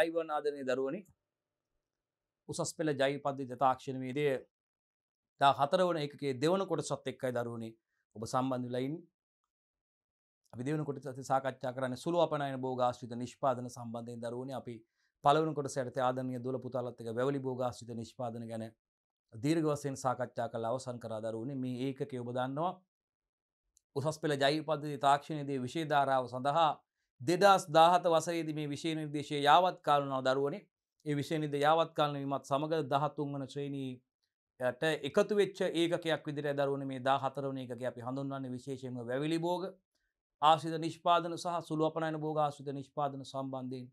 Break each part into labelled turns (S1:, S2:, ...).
S1: Ivan ආදරය දරුවනි උසස් පෙළ ජයිපද්දි ජතාක්ෂණවේදය දා හතරවන එකේ දෙවන කොට සත් එක්කයි දරුවනි ඔබ සම්බන්ධ ලයින් විදවන කොට සාකච්ඡා කරන සුළු අපනයන බෝගාශ්‍රිත නිෂ්පාදන සම්බන්ධයෙන් දරුවනි අපි පලවන කොට සැට ආදනය දුල පුතාලත්තක වැවලි බෝගාශ්‍රිත නිෂ්පාදන ගැන දීර්ගවසයෙන් සාකච්ඡා කළ අවසන් කරා දරුවනි මේ ඒකක ඔබදන්නවා උසස් පෙළ ජයිපද්දි තාක්ෂණයේදී විශේධාරාව සඳහා දෙදස් දාහත වසයේද මේ විශෂය නිර්දේශය යාවත් කාලනාව දරුවනේ ඒ විශෂනිද යාවත් කාලනීමත් සමඟ දහත්තුන් වන ශ්‍රේණීට එකතු වෙච්ච ඒකයක් විදිර දරුවන මේ දා හතරවන එකක අපි හඳුන්වන්නේ විශේෂයෙන්ම වැවිලි බෝග ආශිත නිෂ්පාදන සහ සුළුවපනයන බෝග ආශිත නිෂ්පාදන සම්බන්ධයෙන්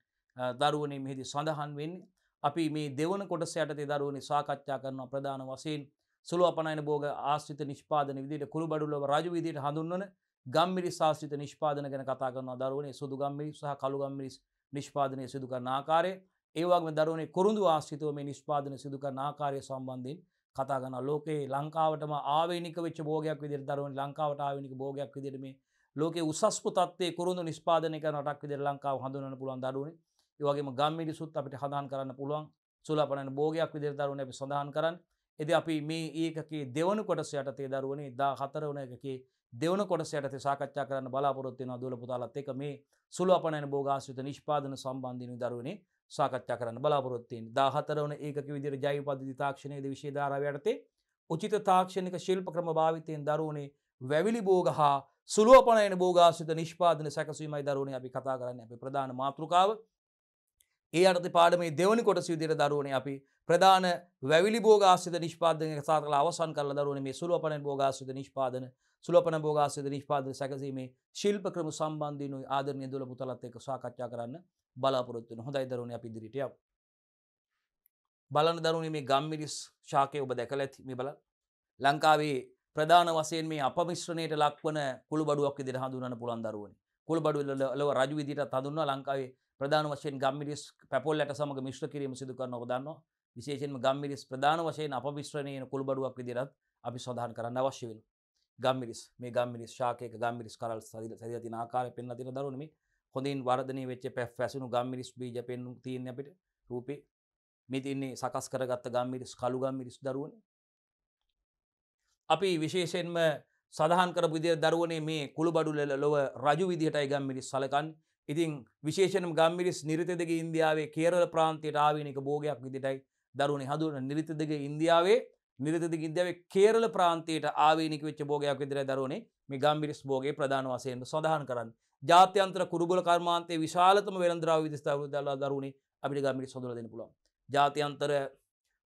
S1: දරුවනේ මෙහිදී සඳහන් වෙන්නේ අපි මේ දෙවන කොටස යටතේ දරුවනේ සාකච්ඡා කරන ප්‍රධාන වසයෙන් සුළුවපනයන බෝග ආශ්‍රිත නිෂ්පාදන විදිට කුළු බඩුල්ලව රජ විදියට හඳුන්වන ගම්මිරි ශාස්ත්‍රිත නිෂ්පාදන ගැන කතා කරනවා දරුවනේ සුදු ගම්මිරි සහ කළු ගම්මිරිස් නිෂ්පාදනය සිදු කරන ආකාරය ඒවාගේම දරුවනේ කුරුඳු ආශ්‍රිතව මේ නිෂ්පාදන සිදු කරන ආකාරය සම්බන්ධයෙන් කතා කරනවා ලෝකේ ලංකාවටම ආවේනික වෙච්ච භෝගයක් විදිහට දරුවනේ ලංකාවට ආවේනික භෝගයක් විදිහට මේ ලෝකේ උසස්පු තත්ත්වයේ කුරුඳු නිෂ්පාදනය කරන රටක් විදිහට ලංකාව හඳුන්වන්න පුළුවන් දරුවනේ ඒ වගේම ගම්මිරිසුත් අපිට හදාන් කරන්න පුළුවන් සුලපනන භෝගයක් විදිහට දරුවනේ අපි සඳහන් කරන්නේ එද අපි මේ ඒකගේ දෙවනු කොටස යටතේ දරුවනේ දා හතරවන එකකේ දෙවන කොටස යටතේ සාකච්ඡා කරන්න බලාපොරොත්තු වෙනවා දුවල පුතාලත් එක්ක මේ සුළු අපනයන භෝගාශ්‍රිත නිෂ්පාදන සම්බන්ධින දරුවනේ සාකච්ඡා කරන්න බලාපොරොත්තු වෙනවා 14 වන ඒකක විදිහට ජෛව පද්ධති තාක්ෂණයේ විශේෂ ධාරාව යටතේ උචිත තාක්ෂණික ශිල්ප ක්‍රම භාවිතයෙන් දරුවනේ වැවිලි භෝග හා සුළුව පනයන භෝගාශ්‍රිත නිෂ්පාදන සැකසීමයි දරුවනේ අපි කතා කරන්නේ අපි ප්‍රධාන මාතෘකාව ඒ අර්ථ පාඩමේ දෙවනි කොටස විදිහට දරුවනේ අපි ප්‍රධාන වැවිලි භෝගාශ්‍රිත නිෂ්පාදනය කතා කරලා අවසන් කරලා දරුවනේ මේ සුළුව පනයන භෝගාශ්‍රිත නිෂ්පාදන සුලපන බෝගාසද නිෂ්පාදන සැකසීමේ ශිල්ප ක්‍රම සම්බන්ධීනු ආදරනය දුල පුතලත් එක සාකච්ඡා කරන්න බලාපොරොත්තුන හොඳයි දරුණ අපි දිරිටිය බලන දරුණ මේ ගම්මිරිස් ශාකය ඔබ දැකල ඇති මේ බල ලංකාවේ ප්‍රධාන වසයෙන් මේ අපමිශ්‍රණයට ලක්වන කුළු බඩුවක් ඉදිරි හඳුනන්න පුළුවන් දරුවනි කුළු බඩුවල ලව රජු විදිහට හඳුන්වන ලංකාවේ ප්‍රධාන වශයෙන් ගම්මිරිස් පැපොල්ලට සමග මිශ්‍ර කිරීම සිදු කරන ඔබ දන්නවා විශේෂෙන් ගම්මිරිස් ප්‍රධාන වශයෙන් අපමිශ්‍රණයන කුළු බඩුවක් විදිරත් අපි සඳහන් කරන්න අවශ්‍ය වෙනවා ගම්මිරිස් මේ ගම්මිරිස් ශාකයක ගම්මිරිස් කරල් සදිල සැදිල තින ආකාරය පෙන්ලා තියෙන දරුවනේ මේ හොඳින් වර්ධනය වෙච්ච පැෆ් වැසුණු ගම්මිරිස් බීජ පෙන්නු තියෙන අපිට රූපේ මේ තින්නේ සකස් කරගත්ත ගම්මිරිස් කළු ගම්මිරිස් දරුවනේ අපි විශේෂයෙන්ම සඳහන් කරපු විදිහට දරුවනේ මේ කුළුබඩු ලොව රජු විදිහටයි ගම්මිරිස් සලකන්නේ ඉතින් විශේෂයෙන්ම ගම්මිරිස් නිරිත දෙක ඉන්දියාවේ කේරළ ප්‍රාන්තයට ආවිනික භෝගයක් විදිහටයි දරුවනේ හඳුනන නිරිත දෙක ඉන්දියාවේ නිරතති ගින්දියාවේ කේරල ප්‍රාන්තයට ආවේනික වෙච්ච භෝගයක් විදිරයි දරුවනේ මේ ගම්බිරිස් භෝගේ ප්‍රධාන වශයෙන් සඳහන් කරන්න. ජාත්‍යන්තර කුරුබල කර්මාන්තයේ විශාලතම වෙළඳරාව විදිස්ථාවරුදලා දරුවනේ අපිට ගම්බිරිස් හොඳලා දෙන්න පුළුවන්. ජාත්‍යන්තර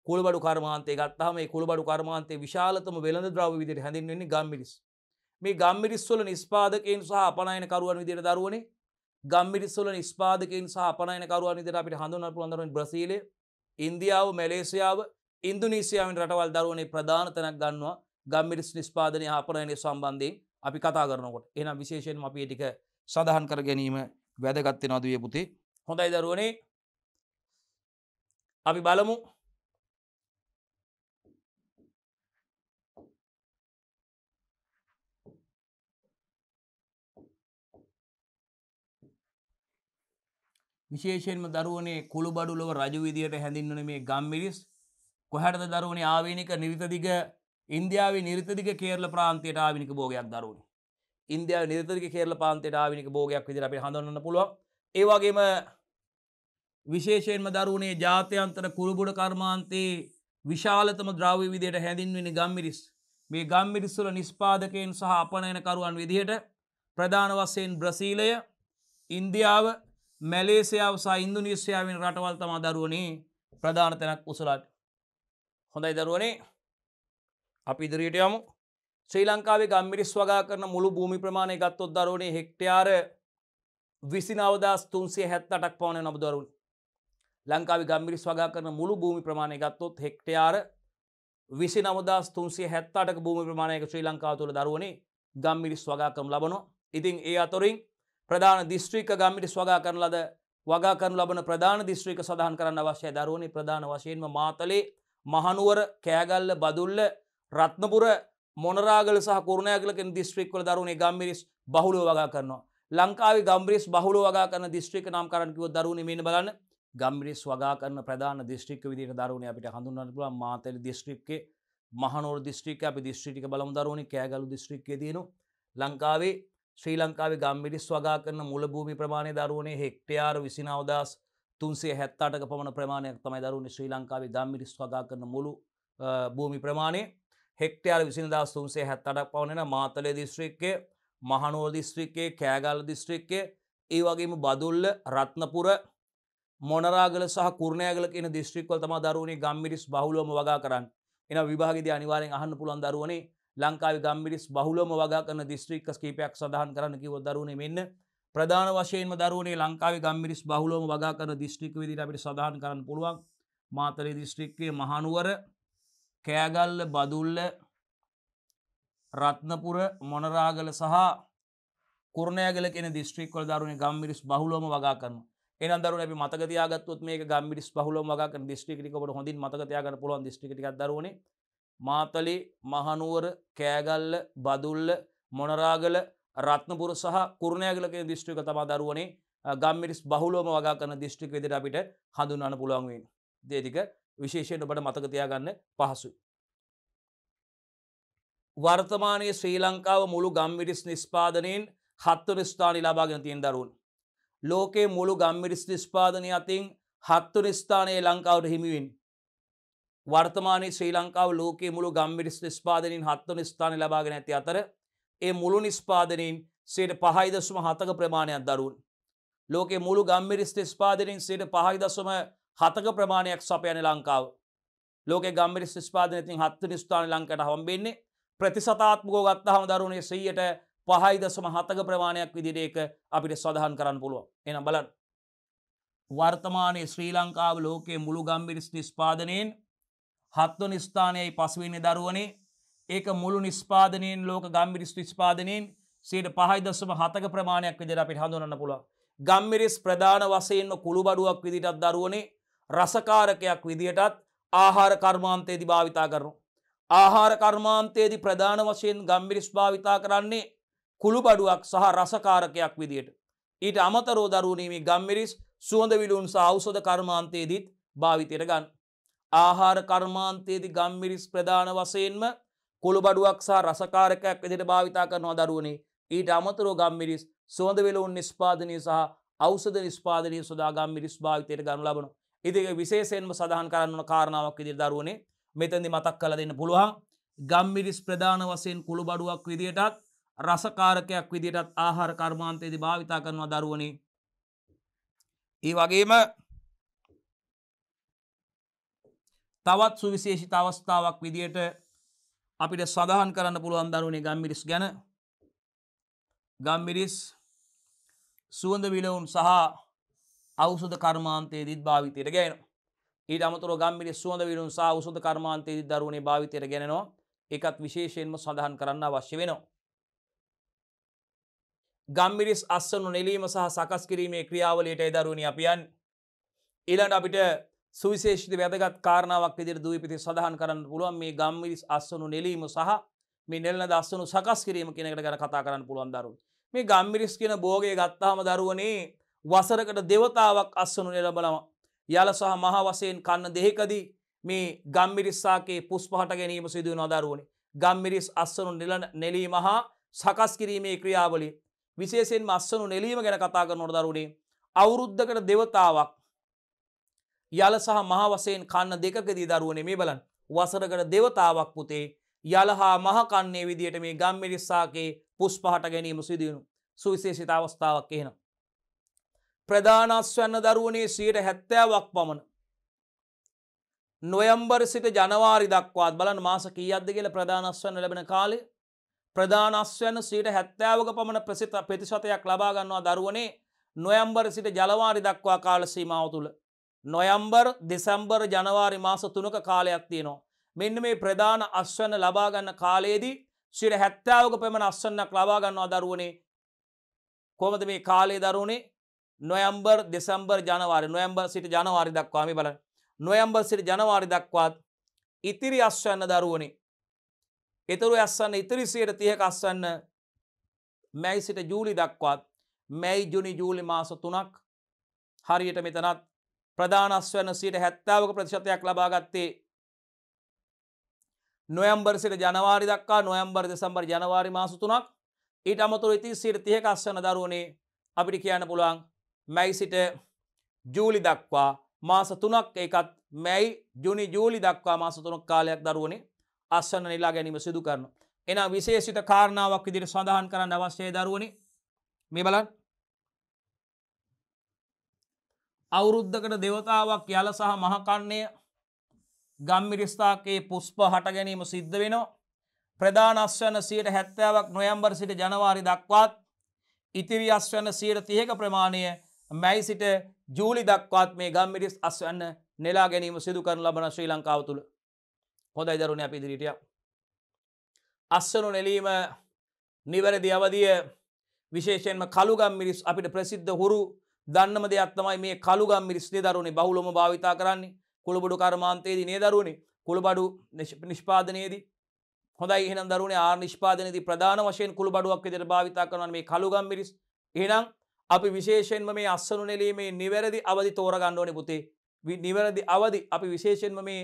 S1: කුළුබඩු කර්මාන්තයේ ගත්තාම මේ කුළුබඩු කර්මාන්තයේ විශාලතම වෙළඳද්‍රව්‍ය විදිහට හැඳින්වෙන්නේ ගම්බිරිස්. මේ ගම්බිරිස් වල නිෂ්පාදකයන් සහ අපනයන කරුවන් විදිහට දරුවනේ ගම්බිරිස් වල නිෂ්පාදකයන් සහ අපනයන කරුවන් විදිහට අපිට හඳුන්වන්න පුළුවන් දරුවනේ බ්‍රසීලය, ඉන්දියාව, මැලේසියාව, ඉන්දුනීසියාවෙන් රටවල් දරුවනේ ප්‍රධාන තැනක් ගන්නවා ගම්මිරිස් නිස්පාදනය ආපරණය සම්බන්ධයෙන් අපි කතා කරනකොට එනම් විශේෂයෙන් අපි ටික සඳහන් කර ගැනීම වැදගත්තේ නොදුවේ පුතේ හොඳයි දරුවනේ අපි බලමු විශේෂයෙන්ම දරුවනේ කුළුබඩුලව රජු විදියට හැඳින්වන මේ ගම්මිරිස් කොහැටද දරුවනි ආවේනික නිරිතදිග ඉන්දියාවේ නිරිතදික කේරල ප්‍රාන්තයට ආවිනික භෝගයක් දරුවනි. ඉන්දයා නිරිතදික කේරල පාන්තයට ආවිනික භෝගයක් විදිර අපි හඳන්න පුළුවන් ඒවාගේම විශේෂයෙන්ම දරුණේ ජාත්‍යන්තර කුරුබුඩ කර්මාන්තයේ විශාලතම ද්‍රව්‍ය විදියට හැඳින්වෙනි ගම්මිරිස් මේ ගම්මිරිස්සුල නිස්්පාදකයෙන් සහ අපනයනකරුවන් විදිහට ප්‍රධාන වස්සයෙන් බ්‍රසීලය ඉන්දියාව මැලේසියාව සයින්දුනිස්්‍යයාවෙන් රටවල්තම දරුවනේ ප්‍රධානතැනක් උසලට හොඳයි දරුවනේ අපි ඉදිරියට යමු ශ්‍රී ලංකාවේ ගම්මිරිස් වගා කරන මුළු භූමි ප්‍රමාණය ගත්තොත් දරුවනේ හෙක්ටයාර විසිනවදස් තුන්සේ හැත්තටක් පවන නබදරුන් ලංකාවේ ගම්මිරිස් වගා කරන මුළු භූමි ප්‍රමාණය ගත්තොත් හෙක්ටයාර විසි නවදස් තුන්සේ හැත්තාටක භූමි ප්‍රමාණයක ශ්‍රී ලංකාව තුළ දරුවනේ ගම්මිරිස් වගා කරම් ලබනවා ඉතින් ඒ අතොරින් ප්‍රධාන දිස්ත්‍රික ගම්මිරිස් වගා කරන ලද වගා කරනු ලබන ප්‍රධාන දිස්ත්‍රික සඳහන් කරන්න අවශ්‍යය දරුවනේ ප්‍රධාන වශයෙන්ම මාතලේ මහනුවර කෑගල්ල බදුල්ල රත්නපුර මොනරාගල සහ කරුණෑගලකින් දිස්ත්‍රික්වල දරුණේ ගම්මිරිස් බහුලව වගා කරනවා. ලංකාවේ ගම්බ්‍රිස් බහුලව වගා කරන දිස්ත්‍රික නම් කරන්නකිව දරුණේ මෙන්න බලන්න ගම්බිරිස් වගා කරන ප්‍රධාන දිස්ත්‍රික් විදිට දරුණේ අපිට හඳුන්වන්න පුළුවන් මාතලේ දිස්ත්‍රික්කේ මහනුවර දිස්ත්‍රික්ක අපි දිස්ත්‍රික්ක බලමු දරුණේ කෑගල්ල දිස්ත්‍රික්කයේ තියෙනවා. ලංකාවේ ශ්‍රී ලංකාවේ ගම්බිරිස් වගා කරන මුලභූමි ප්‍රමාණය දරුවනේ හෙක්ටයාර විසිනවදස් තුන්සේ හැත්තාටක පමණ ප්‍රමාණයක් තමයි දරුණ ශ්‍රී ලංකාවේ දම්මිරිස් වගා කරන මුළු භූමි ප්‍රමාණය හෙක්ටයාල විසිනිදස් තුන්සේ හැත්තටක් පවනෙන මාතලය දිස්ත්‍රික්කේ මහනුවර දිස්ත්‍රික්කේ කෑගාල දිස්ත්‍රික්කේ ඒ වගේම බදුල්ල රත්නපුර මොනරාගල සහ කුරණයගල කියන දිස්ත්‍රික්වල තම දරුණේ ගම්මිරිස් බහුලෝම වගා කරන්න එන විභාගද අනිවාරෙන් අහන්න පුළන් දරුවනේ ලංකාවේ ගම්මිරිස් බහුලෝම වගා කරන දිස්ත්‍රික්ක කීපයක් සඳහන් කරන්න කිව දරුණේ මෙන්න ප්‍රධාන වශයෙන්ම දරුවනේ ලංකාවේ ගම්මිරිස් බහුලෝම වගා කරන දිස්ත්‍රික් විදිහට අපිට සඳහන් කරන්න පුළුවන් මාතලේ දිස්ත්‍රික්කයේ මහනුවර කෑගල්ල බදුල්ල රත්නපුර මොනරාගල සහ කුරණෑගල කෙන දිස්ත්‍රික්වල දරුණේ ගම්මිරිස් බහුලෝම වගා කරනවා එනම් දරුවන අපි මතක තියාගත්තොත් මේක ගම්මිරිස් බහුලෝම වගා කරන දිස්ත්‍රික් ටික ඔබට හොඳින් මතක තියාගන්න පුළුවන් දිස්ත්‍රික් ටිකක් දරුවනේ මාතලේ මහනුවර කෑගල්ල බදුල්ල මොනරාගල රත්නපුර සහ කුරුණෑගලකෙන දිස්ත්‍රික තමා දරුවනේ ගම්මිරිස් බහුලෝම වගා කරන දිස්ත්‍රික් විදිට අපිට හඳුන්වන්න පුළුවන්වෙන් දේතික විශේෂයෙන් ඔබට මතකතියාගන්න පහසුයි. වර්තමානයේ ශ්‍රී ලංකාව මුළු ගම්මිරිස් නිස්්පාදනයෙන් හත්වර ස්ථානි ලබාගෙන තියෙන් දරුවන්. ලෝකයේ මුළු ගම්මිරිස් නිස්්පාදනය අතින් හත්වර ස්ථානයේ ලංකාවට හිමිවෙන්. වර්තමානයේ ශ්‍රී ලංකාව ලෝකයේ මුළු ගම්මිරිස් නිස්්පාදනින් හත්වන ස්ථාන ලබාගෙන ඇති අතර ඒ මුළු නිස්පාදනයෙන් සයට පහයිදශම හතක ප්‍රමාණයක් දරුන්. ලෝකෙ මුළු ගම්මිරිස් නිස්පාදනින් සයට පහයිදශම හතක ප්‍රමාණයක් සපයන ලංකාව. ලෝක ගම්මිරිස් නිස්පාදනතින් හත්ත නිස්ථාන ලංකට හම්බෙන්නේ ප්‍රතිසතාත්මකෝ ගත්ත හම දරුණේ සීයට පහයිදශම හතක ප්‍රමාණයක් විදිරේක අපිට සඳහන් කරන්න පුළුව එන බලන්. වර්තමානයේ ශ්‍රී ලංකාව ලෝකයේ මුළු ගම්බිරිස් නිස්පාදනයෙන් හත්ව නිස්ථානයයි පස්වන්නේ දරුවනේ ඒක මුළු නිස්පාදනයෙන් ලෝක ගම්මිරිස් නිස්පාදනයෙන් සයට පහයි දස්සම හතක ප්‍රමාණයක් විදිර අපිට හඳුනන්න පුළුව. ගම්මිරිස් ප්‍රධාන වසයෙන්ම කුළුබඩුවක් විදිටත් දරුවනේ රසකාරකයක් විදිටත් ආහාර කර්මාන්තයේදි භාවිතා කරනු. ආහාර කර්මාන්තයේදි ප්‍රධාන වශයෙන් ගම්බිරිස් භාවිතා කරන්නේ කුළුබඩුවක් සහ රසකාරකයක් විදියට. ඊට අමතරෝ දරුණීමේ ගම්මිරිස් සුවඳ විලුන් සෞසධ කර්මාන්තයේදීත් භාවිතයට ගන්න. ආහාර කර්මාන්තයේදි ගම්මිරිස් ප්‍රධාන වසයෙන්ම කොළු බඩුවක් සහ රසකාරකයක් විදිට භාවිතා කරනවා දරුවනේ ඊට අමතරෝ ගම්මිරිස් සෝඳ වෙලවුන් නිස්පාදනය සහ අවසද නිස්පාදනය සොදා ගම්මිරිස් භාවිතයට ගනු ලබන ඉතික විශේෂයෙන්ම සඳහන් කරන්නන කාරණාවක් විදිරි දරුවනේ මෙතැදි මතක් කල දෙන්න පුළුවන් ගම්මිරිස් ප්‍රධාන වසයෙන් කුළු බඩුවක් විදියටත් රසකාරකයක් විදියටත් ආහාර කර්මාන්තයේද භාවිතා කරනවා දරුවනේ ඒ වගේම තවත් සුවිශේෂිත අවස්ථාවක් විදියට අපිට සඳහන් කරන්න පුළුවන් දරුණේ ගම්මිරිස් ගැන ගම්මිරිස් සුවඳ විලවුන් සහ අවසුද කර්මාන්තයේ දිත් භාවිතයට ගැන ඊට අමතුර ගම්මිරි සුවඳ විලුන් සහ උසුද කර්මාන්තයේ දිත් දරුණේ භාවිතයට ගැනවා එකත් විශේෂයෙන්ම සඳහන් කරන්න අවශ්‍ය වෙනවා. ගම්මිරිස් අස්සනු නෙලීම සහ සකස් කිරීමේ ක්‍රියාවලයට එදරුණි අපියන් ඊළඟ අපිට සුවිශේෂිත වැදගත් කාරණාවක් ඉදිරි දූපිති සඳහන් කරන්න පුළුවන් මේ ගම්මිරිස් අස්සනු නෙලීම සහ මේ නෙල්ල දස්සනු සකස් කිරීම කෙනෙකට ගැන කතා කරන්න පුළුවන් දරු. මේ ගම්මිරිස් කියන බෝගය ගත්තාම දරුවනේ වසරකට දෙවතාවක් අස්සනු නෙලබලම. යල සහ මහවසයෙන් කන්න දෙහෙකදී මේ ගම්මිරිස්සාගේ පුස්පහට ගැනීම සිදුව නොදරුවනි. ගම්මිරිස් අස්සනු නෙලීම හා සකස් කිරීමේ ක්‍රියාවලි. විශේෂෙන් මස්සනු නෙලීම ගැන කතා කර නොදරුණේ. අවුරුද්ධකට දෙවතාවක් යල සහ මහවසයෙන් කන්න දෙකකදී දරුවන මේ බලන් වසරකට දෙවතාවක් පුතේ යලහා මහකන්නේ විදියට මේ ගම්මිරිස්සාගේ පුස් පහට ගැනීම සිදියුණු සුවිශේෂිත අවස්ථාවක් එහෙන. ප්‍රධානස්වන්න දරුවනේ සියට හැත්තෑවක් පමණ. නොයම්බර් සිට ජනවාරි දක්වාත් බලන් මාස කීයද්ද කියල ප්‍රධානස්වන්න ලැබෙන කාලේ ප්‍රධානස්වන්න සීට හැත්තෑවක පමණ ප්‍රසිත ප්‍රතිශතයක් ලබාගන්නවා දරුවනේ නොයම්බර සිට ජලවාරි දක්වා කාල සීමාව තුළ නොයම්බර් දෙසම්බර් ජනවාරි මාස තුනක කාලයක් තියෙනවා. මෙන්න මේ ප්‍රධාන අස්වන්න ලබාගන්න කාලයේදී සිට හැත්තාවක පෙමණ අස්වන්නක් ලබාගන්නවා දරුවනේ කොමද මේ කාලේ දරුණේ නොයම්බර් දෙසම්බර් ජනවාරි නොයම්බර් සිට ජනවාරි දක්වාමි බල නොයම්බර් සිට ජනවාරි දක්වාත් ඉතිරි අස්වන්න දරුවනේ එතුරු අස්සන්න ඉතිරිසියට තියක අස්වන්න මැයි සිට ජූලි දක්වාත් මැයි ජුනි ජූලි මාස තුනක් හරියට මෙතනත් ප්‍රධානස්වන සීට හැත්තාවක ප්‍රතිශතයක් ලබාගත්තේ නොයම්බර් සිට ජනවාරි දක්කා නොයම්බර් දෙසම්බර් ජනවාරි මාසතුනක් ඊට අමතුර ඉති සිට තියකස්වන දරුවනේ අපිට කියන්න පුළුවන් මැයි සිට ජූලි දක්වා මාස තුනක් එකත් මැයි ජුනි ජූලි දක්වා මාසතුනක් කාලයක් දරුවනේ අස්වන්න නිලා ගැනීම සිදු කරන. එනා විශේෂිත කාරණාවක් විදිරි සඳහන් කරන්න අවශ්‍යය දරුවනේ මේ බලන් අවුරුද්ධකට දෙවතාවක් යල සහ මහකන්නේ ගම්මිරිස්ථාකයේ පුස්්ප හට ගැනීම සිද්ධ වෙනවා. ප්‍රධාන අස්වන සීට හැත්තෑවක් නොයම්බර් සිට ජනවාරි දක්වාත් ඉතිරි අස්වන්න සීට තියක ප්‍රමාණය මැයි සිට ජූලි දක්වාත් මේ ගම්මිරිස් අස්වන්න නෙලා ගැනීම සිදු කරන ලබන ශ්‍රී ලංකාව තුළ හොඳයි දරුණ අප ඉදිරිටිය. අස්සනු නෙලීම නිවැරදි අවදිය විශේෂයෙන්ම කළුගම් මිරිස් අපිට ප්‍රසිද්ධ හුරු දන්නම දෙයක් තමයි මේ කළුගම්මිරි ස්නේදරුවනේ බහුලම භාවිතා කරන්නේ කුළුබඩු කර්මාන්තයේදී නේදරුවනේ කුළුබඩු නිෂ්පාදනයේදී හොඳයි එහෙනම් දරුවනේ ආර් නිෂ්පාදනයේදී ප්‍රධාන වශයෙන් කුළුබඩුවක් විදිහට භාවිතා කරනවා මේ කළුගම්මිරිස් එහෙනම් අපි විශේෂයෙන්ම මේ අස්සනු නෙළේ මේ නිවැරදි අවදි තෝරගන්න ඕනේ පුතේ නිවැරදි අවදි අපි විශේෂයෙන්ම මේ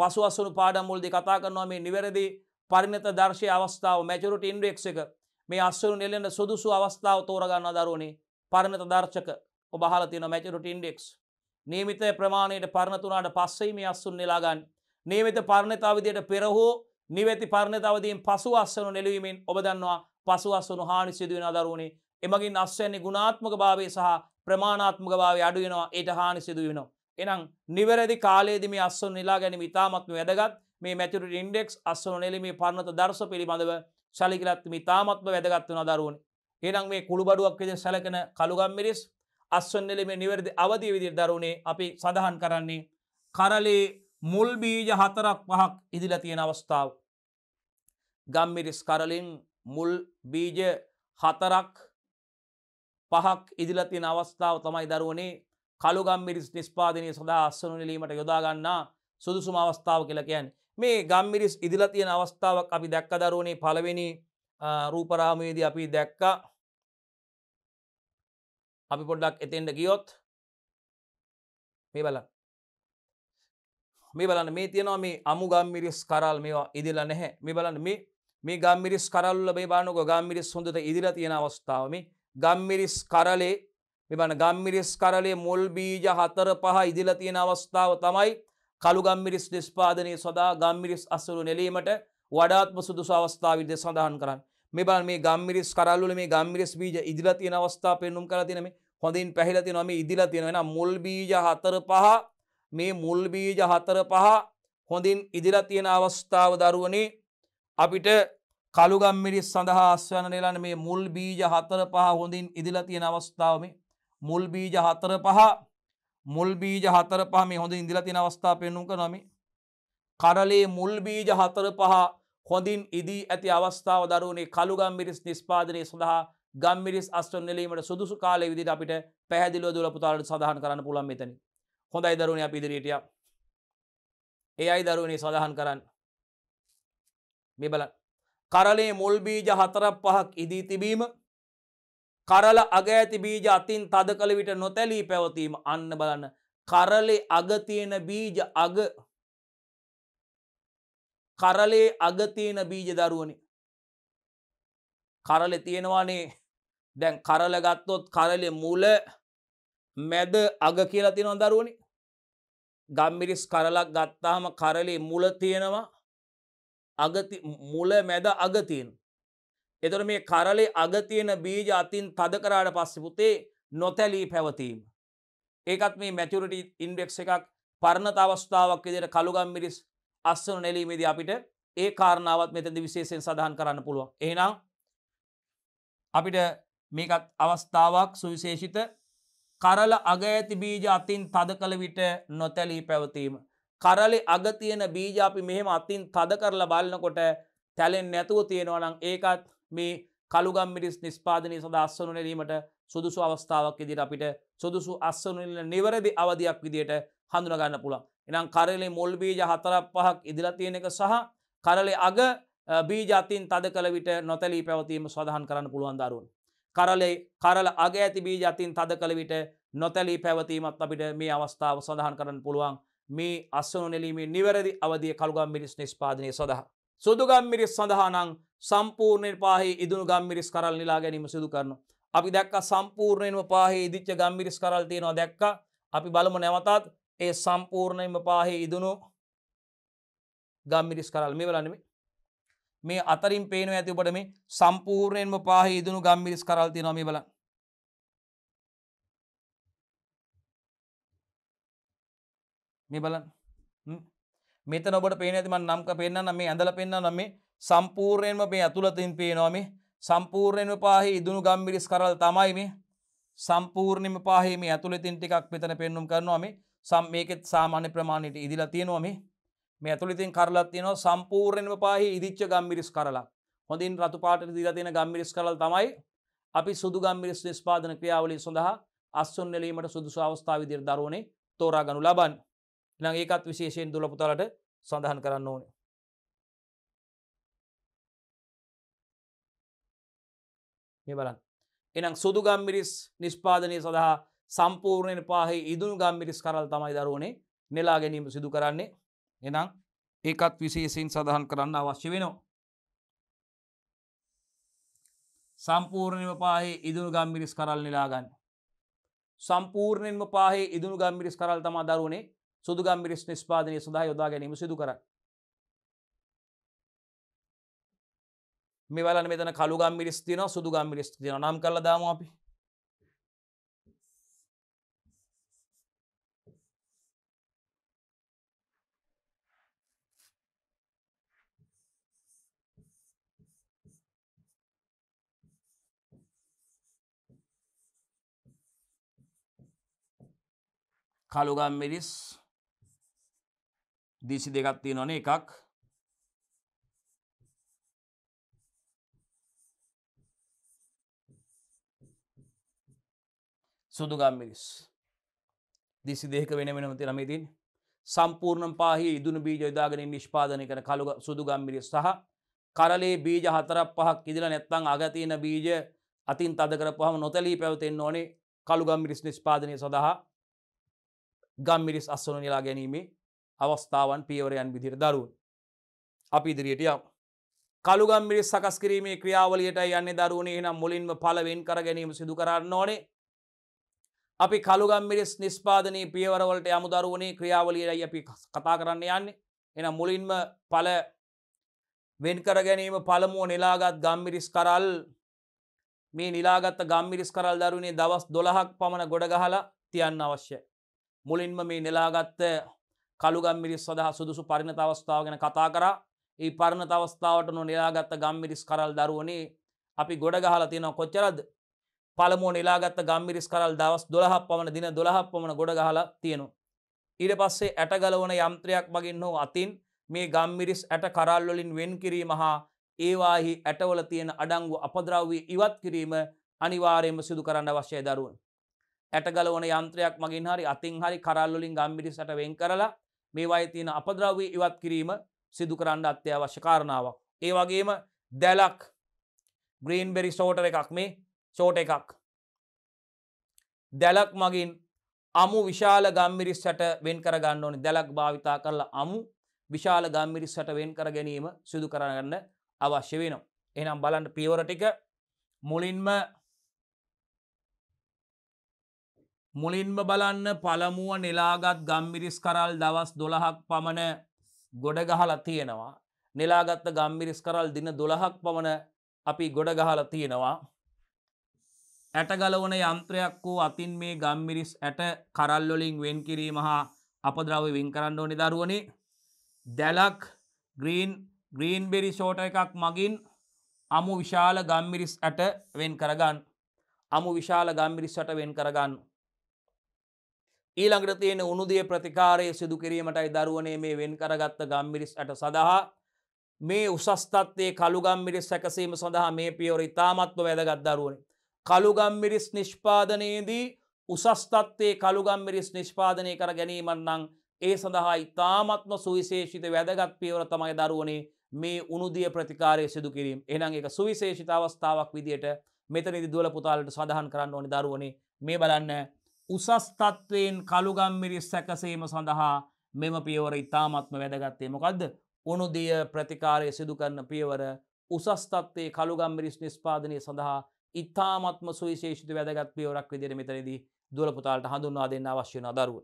S1: පසු අස්සනු පාඩම් වලදී කතා කරනවා මේ නිවැරදි පරිණත දර්ශය අවස්ථාව මැචුරිටි ඉන්ඩෙක්ස් එක මේ අස්සනු නෙළෙන සුදුසු අවස්ථාව තෝරගන්නවා දරුවනේ පරිණත දර්ශක ඔබහල තින මැචරුට ඉන්ඩෙක්ස් නියමිත ප්‍රමාණයට පරණතුනාට පස්සයි මේ අස්සුන් නෙලාගන්න නියමිත පරණතාවදියට පෙරහෝ නිවැති පරණතාවදීන් පසු අස්සනු නෙලවීමෙන් ඔබ දන්නවා පසු අස්සනු හානි සිදුවෙන අදරුණේ එමගින් අස්වැන්නේ ගුණාත්මක භාවය සහ ප්‍රමාණාත්මක භාවය අඩුවෙනවා ඒට හානි සිදුවෙනවා. එනම් නිවැරදි කාලේදම අස්සුන් නිලා ගැන ඉතාමත්ම වැදගත් මේ මැතුරු ඉන්ඩෙක්ස් අස්සුන නෙලිමේ පරණත දර්ශ පිළිබඳව ශලිකිලත් මිතාමත්ම වැදගත්වන දරුවන. එනම් මේ කුළුබඩුවක් විද සැලකන කළුගම්මිරිස් අස්වන්නල මේ නිවැරදි අවධිය විදිර දරුණේ අපි සඳහන් කරන්නේ කරලේ මුල් බීජ හතරක් පහක් ඉදිල තියෙන අවස්ථාව. ගම්මිරිස් කරලින් මුල් බීජ හතරක් පහක් ඉදිල තියෙන අවස්ථාව තමයි දරුවනේ කළු ගම්මිරිස් නිස්පාදනය සඳහා අස්සනුනලීමට යොදාගන්නා සුදුසුම අවස්ථාව කියලකයන් මේ ගම්මිරිස් ඉදිල තියෙන අවස්ථාවක් අපි දැක්ක දරුවනේ පළවෙනි රූපරාමයේදී අපි දැක්කා අපි පොඩ්ඩක් එතෙන්ට ගියොත් මේ බල මේ බලන්න මේ තියෙනවා මේ අමු ගම්මිරිස් කරල් මේවා ඉදිලා නැහැ මේ බලන්න මේ මේ ගම්මිරිස් කරල්ල මේ බානක ගම්මිරිස් හොඳට ඉදිලා තියෙන අවස්ථාව මේ ගම්මිරිස් කරලේ මෙබන ගම්මිරිස් කරලේ මුල් බීජ හතර පහ ඉදිල තියෙන අවස්ථාව තමයි කළු ගම්මිරිස් නිස්්පාදනය සොදා ගම්මිරිස් අසුරු නෙලීමට වඩාත්ම සුදුසු අවස්ථාවිද සඳහන් කරන්න මේ බල මේ ගම්මිරිස් කරල්ල මේ ගම්මිරිස් බීජ ඉදිල තියෙන අවස්ථා පෙන්නුම් කර තින මේ හොඳින් පැහිලති නොම ඉදිල තියෙන එන මුල් බීජ හතර පහ මේ මුල් බීජ හතර පහ හොඳින් ඉදිල තියෙන අවස්ථාව දරුවනේ අපිට කළුගම්මිරි සඳහා අස්වන නිලන මේ මුල් බීජ හතර පහ හොඳින් ඉදිල තියෙන අවස්ථාව මේ මුල් බීජ හතර පහ මුල් බීජ හතර පහ මේ හොඳ ඉදිල තියෙන අවස්ථා පෙන්නුම් කරනොමේ කරලේ මුල් බීජ හතර පහ හොඳින් ඉදී ඇති අවස්ථාව දරුණේ කළුගම්මිරිස් නිස්පාදනය සඳහා ගම්මිරිස් අස්ට්‍රනලීමට සුදුසු කාලය විදිට අපිට පැහදිලුව දුල පුතාලට සඳහන් කරන්න පුළන් මෙතන හොඳයි දරුණ අපිදිරීටිය ඒ අයි දරුණේ සඳහන් කරන්න මෙබල කරලේ මුල්බීජ හතරක් පහක් ඉදී තිබීම කරල අගඇති බීජ අතින් තද කළ විට නොතැලී පැවතීම අන්න බලන්න කරලේ අගතියෙන බීජ අග කරලේ අගතියන බීජ දරුවනි කරල තියෙනවානේ දැන් කරල ගත්තොත් කරලෙ මූල මැද අග කියලා තියෙනව දරුවනි ගම්මිරිස් කරලක් ගත්තාම කරලේ මුල තියෙනවා අගති මුල මැද අගතියෙන් එතොට මේ කරලේ අගතියන බීජ අතින් තද කරාට පස්සෙ පුතේ නොතැලී පැවතීම ඒකත් මේ මැචුරට ඉන්ඩෙක්් එකක් පරණත අවස්ථාවක් ඉදිට කළුගම්මිරිස් අස්සනු නැලීමේදී අපිට ඒ කාරණාවත් මෙතැදි විශේෂයෙන් සඳහන් කරන්න පුළුවන්. එහෙනම් අපිට මේකත් අවස්ථාවක් සුවිශේෂිත කරල අග ඇති බීජ අතින් තද කළ විට නොතැලී පැවතීම. කරලි අගතියන බීජ අපි මෙහෙම අතින් තද කරලා බලන්නකොට තැලෙන් නැතුව තියෙනවනම් ඒකත් මේ කළුගම්මිරිස් නිස්පාදනය සඳ අස්සනු නැරීමට සුදුසු අවස්ථාවක් ඉදිට අපිට සුදුසු අස්සනුල්ල නිවරදි අවධයක් විදියට හඳුනගන්න පුළන් එනම් කරලේ මුල් බීජ හතරක් පහක් ඉදිලා තියෙන එක සහ කරලේ අග බීජාතින් තද කළ විට නොතැලී පැවතීම සඳහන් කරන්න පුළුවන් දරුවන්. කරලේ කරල අග ඇති බීජාතින් තද කළ විට නොතැලී පැවතීමත් අපිට මේ අවස්ථාව සඳහන් කරන්න පුළුවන් මේ අස්සනු නෙලීමේ නිවැරදි අවධිය කළුගම් මිරිස් නිස්පාදනය සඳහා. සුදුගම් මිරිස් සඳහානං සම්පූර්ණය පාහි ඉදුණු ගම්මිරිස් කරල් නිලා ගැනීම සිදු කරනු. අපි දැක්ක සම්පූර්ණයෙන්ම පාහි ඉදිච්ච ගම්මිරිස් කරල් තියෙනවා දැක්ක අපි බලමු නැවතත් ඒ සම්පූර්ණයම පාහි ඉදනු ගම්මිරිස් කරල් මේ වලනෙම මේ අතරින් පේනු ඇති ඔබට මේ සම්පූර්ණයෙන්ම පාහි ඉදනු ගම්මිරිස් කරල්ති නොමි බල මේ බලන් මෙත නොබට පේන ඇතිම නම්ක පෙන්න්න මේ ඇඳල පෙන්න්න නම්ම සම්පූර්ණයෙන්ම පේ ඇතුළතින් පේනවාමේ සම්පූර්ණයෙන්ම පාහි ඉදනු ගම්මිරිස් කරල් තමයි මේ සම්පූර්ණිම පාහිම ඇතුළතින් ටිකක් මෙතන පෙන්නුම් කරනවා මේ සම් මේකෙත් සාමාන්‍ය ප්‍රමාණයට ඉදිලා තියෙනවා මේ මේ ඇතුළතින් කරලත් තියෙනවා සම්පූර්ණයෙන්ම පාහි ඉදිච්ච ගම්මිරිස් කරලා හොඳින් රතු පාට දිලා තියෙන ගම්මිරිස් කරල තමයි අපි සුදු ගම්මිරිස් නිස්පාදන ක්‍රියාවලිය සඳහා අස්සුන් නෙලීමට සුදුසු අවස්ථාව විදිහට දරුවනේ තෝරා ගනු ලබන්න. ඊළඟ ඒකත් විශේෂයෙන් දුල පුතාලට සඳහන් කරන්න ඕනේ. මේ බලන්න. එහෙනම් සුදු ගම්මිරිස් නිස්පාදනය සඳහා සම්පූර්ණයෙන් පාහි ඉදුල් ගම්මිරිස් කරල් තමයි දරුවනේ නෙලා ගැනීම සිදු කරන්නේ එනම් ඒකත් විශේසින් සඳහන් කරන්න අවශ්‍ය වෙනවා. සම්පූර්ණයම පාහි ඉදුණු ගම්මිරිස් කරල් නිලාගන්න. සම්පූර්ණයෙන්ම පාහි ඉදුණු ගම්මිරිස් කරල් තමා දරුණේ සුදු ගම්මිරිස් නිස්පාදනය සඳහා යොදා ගැනීම සිදු කර. මෙවලන මෙතන කළු ගම්මිරිස් තින සුදු ගම්මිරිස් තින නම් කල දාම අපි කළුගම් මිරිස් දීසි දෙකත්තිය නොන එකක් සුදුගම් මිරිස් දිසි දෙක වෙන වෙනම තිරමේතින් සම්පූර්ණ පාහි ඉදුන බීජ යොදාගෙන නිෂ්පාදනය කර කළු සුදුගම් මිරිස් සහ කරලේ බීජ හතරක් පහක් ඉදිල නැත්තං අගතියන බීජ අතින් තද කරපුහම නොතලී පැවතෙන් ඕනේ කළුගම් මිරිස් නිෂ්පාදනය සඳහා ගම්මිරිස් අස්සනු නිලා ගැනීමේ අවස්ථාවන් පියවරයන් විදිර දරුවන්. අපි ඉදිරියට යම්. කළුගම්මිරි සකස්කිරීමේ ක්‍රියාවලියට යන්න දරුවනේ නම් මුලින්ම පලවෙන් කර ගැනීම සිදු කරන්න ඕනේ. අපි කළුගම්මිරිස් නිස්පාදනී පියවරවලට යමු දරුවනේ ක්‍රියාවලියටයි අපි කතා කරන්න යන්නේ එනම් මුලින්ම පල වෙන් කර ගැනීම පළමුුව නිලාගත් ගම්මිරිස් කරල් මේ නිලාගත්ත ගම්මිරිස් කරල් දරුණේ දවස් දොළහක් පමණ ගොඩගහලා තියන්න අවශ්‍යයි. මුලින්ම මේ නෙලාගත්ත කළුගම්මිරිස් සඳහා සුදුසු පරිණත අවස්ථාව ගැන කතා කරා ඒ පරණත අවස්ථාවට නො නිලාගත්ත ගම්මිරිස් කරල් දරුවනේ අපි ගොඩගහල තියෙන කොච්චරද පළමුෝ නිලාගත්ත ගම්මිරිස් කරල් දවස් දොළහක් පවන දින දොළහක් පමණ ගොඩගහල තියෙනවා. ඉඩ පස්සේ ඇටගලවන යම්ත්‍රයක් මගින් හෝ අතින් මේ ගම්මිරිස් ඇට කරල්ලොලින් වෙන් කිරීම හා ඒවාහි ඇටවල තියෙන අඩංගු අපද්‍රව්වී ඉවත් කිරීම අනිවාරයෙන්ම සිදු කරන්න වශ්‍යය දරුවන්. ඇටගල ඕන යන්ත්‍රයක් මගින් හරි අතින් හරි කරල්ලොලින් ගම්මිරිසට වෙන් කරලා මේවායි තියෙන අපද්‍රව්‍ය ඉවත් කිරීම සිදු කරන්න අත්‍යවශ්‍ය කාරණාවක්. ඒ වගේම දැලක් ග්‍රීන්බෙරි සෝටර එකක් මේ චෝට එකක්. දැලක් මගින් අමු විශාල ගම්මිරිස්සට වෙන් කරගන්න ඕනි දැලක් භාවිතා කරලා අමු විශාල ගම්මිරිස්සට වෙන් කර ගැනීම සිදු කරගන්න අවශ්‍ය වෙනවා. එනම් බලන්න පියවර ටික මුලින්ම මුලින්ම බලන්න පළමුුව නිලාගත් ගම්මිරිස් කරල් දවස් දොළහක් පමණ ගොඩගහල තියෙනවා. නිලාගත්ත ගම්මිරිස් කරල් දින දොළහක් පමණ අපි ගොඩගහල තියෙනවා. ඇටගලවන යන්ත්‍රයක් වූ අතින් මේ ගම්මිරිස් ඇට කරල්ලොලින් වෙන් කිරීම හා අපද්‍රව වින් කරන්න ඕනි දරුවනි දැලක් ග්‍රීන් ග්‍රීන්බෙරි ෂෝට එකක් මගින් අමු විශාල ගම්මිරිස් ඇට වෙන් කරගන්න අමු විශාල ගම්මිරිස් ඇට වෙන් කරගන්න ඊළඟට තියෙන උනුදේ ප්‍රතිකාරය සිදුකිරීමටයි දරුවනේ මේ වෙන් කරගත්ත ගම්මිරිස් ඇට සඳහා මේ උසස්තත්වයේ කළුගම්මිරිස් සැකසීම සඳහා මේ පියවර ඉතාමත්ව වැදගත් දරුවනේ. කළුගම්මිරිස් නිෂ්පාදනයේදී උසස්තත්වයේ කළුගම්මිරිස් නිෂ්පාදනය කර ගැනීමන්නම් ඒ සඳහා ඉතාමත්ම සුවිශේෂිත වැදගත් පියවර තමයි දරුවනේ මේ උනුදිය ප්‍රතිකාරය සිදු කිරීම එනම් එක සුවිශේෂිත අවස්ථාවක් විදියට මෙතනදි දුවල පුතාලට සඳහන් කරන්න ඕනි දරුවනේ මේ බලන්න උසස් තත්ත්වයෙන් කළුගම්මිරිස් සැකසීම සඳහා මෙම පියවර ඉතාමත්ම වැදගත්තේ මොකක්ද උනුදිය ප්‍රතිකාරය සිදුකරන පියවර උසස්තත්වේ කළුගම්මිරිස් නිස්පාදනය සඳහා ඉතාමත්ම සුවිශේෂිත වැදගත් පියවරක් විදිර මෙතනදී දුලපුතාලට හඳුන්වා දෙන්න අවශ්‍යන දරුව.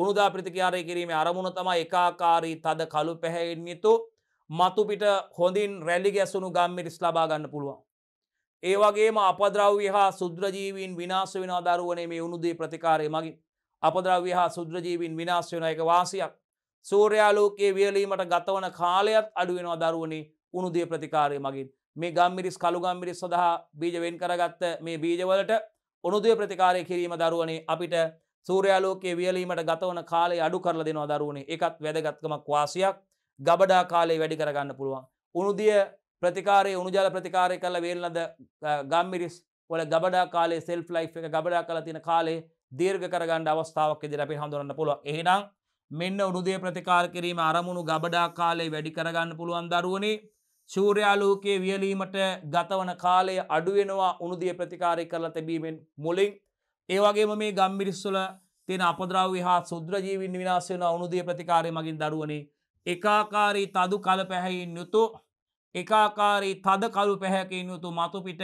S1: උනුදා ප්‍රතිකාරය කිරීම අරමුණ තමයි එකාකාරී තද කළු පැහැෙන්යුතු මතුපිට හොඳින් රැලි ගැසුණු ගම්මිරිස් ලබාගන්න පුළුවන්. ඒ වගේම අපද්‍රව්‍ය හා සුද්‍රජීවීන් විනාශ වෙන දරුවනේ මේ උුණුදේ ප්‍රතිකාරය මගින් අපද්‍රව්‍ය හා සුද්‍රජීවීන් විනාශ වෙන එක වාසියක් සූර්යාලෝකයේ වියලීමට ගතවන කාලයත් අඩුවෙනවා දරුවනේ උුණුදේ ප්‍රතිකාරය මගින් මේ ගම්මිරිස් කළුගම්මිරි සඳහා බීජවෙන් කරගත්ත මේ බීජවලට උනුදේ ප්‍රතිකාරය කිරීම දරුවනේ අපිට සූර්යාලෝකයේ වියලීමට ගතවන කාලේ අඩු කරල දෙනවා දරුවනේ එකත් වැදගත්කමක් වාසියක් ගබඩා කාලේ වැඩි කරගන්න පුළුවන් උනුදිය ප්‍රතිකාරය උනුජල ප්‍රතිකාරය කල වේල්ලද ගම්මිරිස් ඔල ගබඩා කාලේ සෙල් ලයි් එක ගබඩා කල තින කාලේ දීර්ග කරගන්න අවස්ථාවක් ඉදිර අපි හඳුරන්න පුළුව එහෙනම් මෙන්න උනුදේ ප්‍රතිකාර කිරීම අරමුණු ගබඩා කාලේ වැඩි කරගන්න පුළුවන් දරුවනේ සූර්යාලෝකයේ වියලීමට ගතවන කාලය අඩුවෙනවා උනුදිය ප්‍රතිකාරය කරලා තැබීමෙන් මුලින් ඒවගේම මේ ගම්මිරිස්සුල තියෙන අපද්‍රාව හා සුද්‍රජීවින් විනාශයන උනුදිය ප්‍රතිකාරය මගින් දරුවනේ එකාකාරී තදු කල පැහැයින් යුතු එකාකාරී තද කළු පැහැකින් යුතු මතුපිට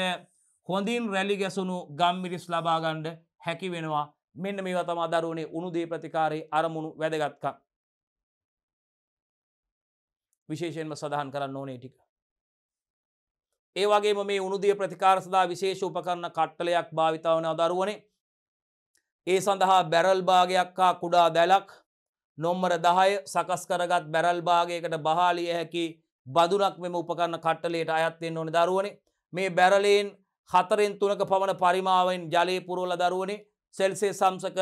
S1: හොඳින් රැලි ගැසුණු ගම්මිරිස් ලබාගණ්ඩ හැකි වෙනවා මෙන්න මේ තම අදරුණේ උනුදේ ප්‍රතිකාරය අරමුණු වැදගත්ක විශේෂයෙන්ම සඳහන් කරන්න ඕනේ ටික. ඒ වගේම මේ උනුදිය ප්‍රතිකාර සදා විශේෂ උපකරණ කට්ටලයක් භාවිතාවන අදරුවනේ ඒ සඳහා බැරල් භාගයක් හා කුඩා දැලක් නොම්මර දහය සකස් කරගත් බැරල් භාගයකට බහාලිය හැකි බදුනක් මෙම උපකරන්න කට්ටලයට අයත්වෙන් ඕන දරුවනේ මේ බැරලයෙන් හතරෙන් තුනක පමණ පරිමාවෙන් ජලය පුරෝල දරුවනේ සෙල්සේ සම්සක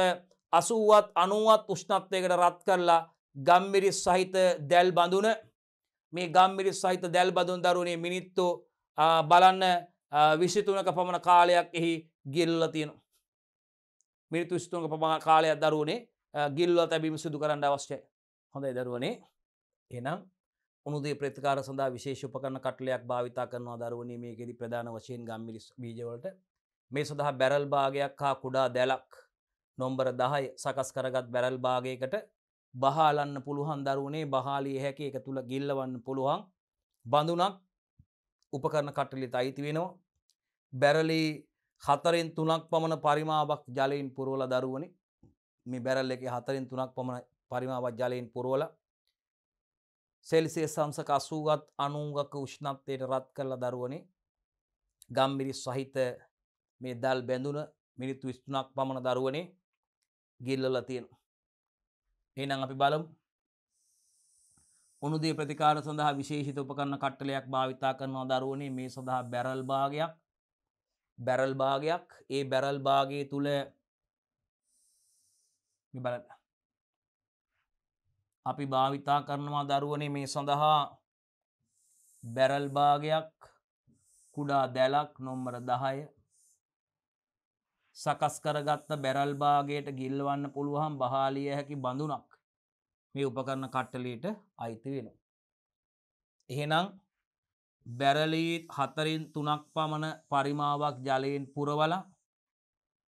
S1: අසුවත් අනුවත් උෂ්ණත්වයකට රත් කරලා ගම්මිරි සහිත දැල් බඳුන මේ ගම්මිරි සහිත දැල් බඳුන් දරුණේ මිනිත්තු බලන්න විසිතුනක පමණ කාලයක් එහි ගිල්ල තියෙනවා. මිනිතු ස්තුනක පමණ කාලයක් දරුවනේ ගිල්ල තැබීම සිදු කරන්න අවශ්‍යය හොඳයි දරුවනේ එනම් උනුදේ ප්‍රතිකාර සඳහා විශේෂ උපකරණ කට්ලයක් භාවිතා කරනවා දරුවනේ මේකෙදි ප්‍රධාන වශයෙන් ගම්මිරිස් බීජවලට මේ සඳහා බැරල් භාගයක් හා කුඩා දැලක් නොම්බර 10 සකස් කරගත් බැරල් භාගයකට බහාලන්න පුළුවන් දරුවනේ බහාලිය හැකි එක තුල ගිල්ලවන්න පුළුවන් බඳුනක් උපකරණ කට්ටලියට අයිති වෙනවා බැරලි හතරෙන් තුනක් පමණ පරිමාවක් ජලයෙන් පුරවලා දරුවනේ මේ බැරල් එකේ හතරෙන් තුනක් පමණ පරිමාවක් ජලයෙන් පුරවලා සෙල්සිය සංසක අසූගත් අනුගක උෂ්ණත්වයට රත් කරලා දරුවනේ ගම්මිරි සහිත මේ දල් බැඳුන මිනිත්තු විස්තුනක් පමණ දරුවනේ ගෙල්ලල තියෙන. එනම් අපි බලම් උනුදේ ප්‍රතිකාර සඳහා විශේෂිත උපකරණ කට්ටලයක් භාවිතා කරනවා දරුවනේ මේ සඳහා බැරල් භාගයක් බැරල් භාගයක් ඒ බැරල් භාගය තුළ බලන්න අපි භාවිතා කරනවා දරුවනේ මේ සඳහා බැරල් භාගයක් කුඩා දැලක් නොම්බර දහය සකස් කරගත්ත බැරල් භාගයට ගිල්වන්න පුළුවහම් බහාලිය හැකි බඳුනක් මේ උපකරණ කට්ටලට අයිති වෙන. එහෙනම් බැරලීත් හතරින් තුනක් පමණ පරිමාවක් ජලයෙන් පුරවලා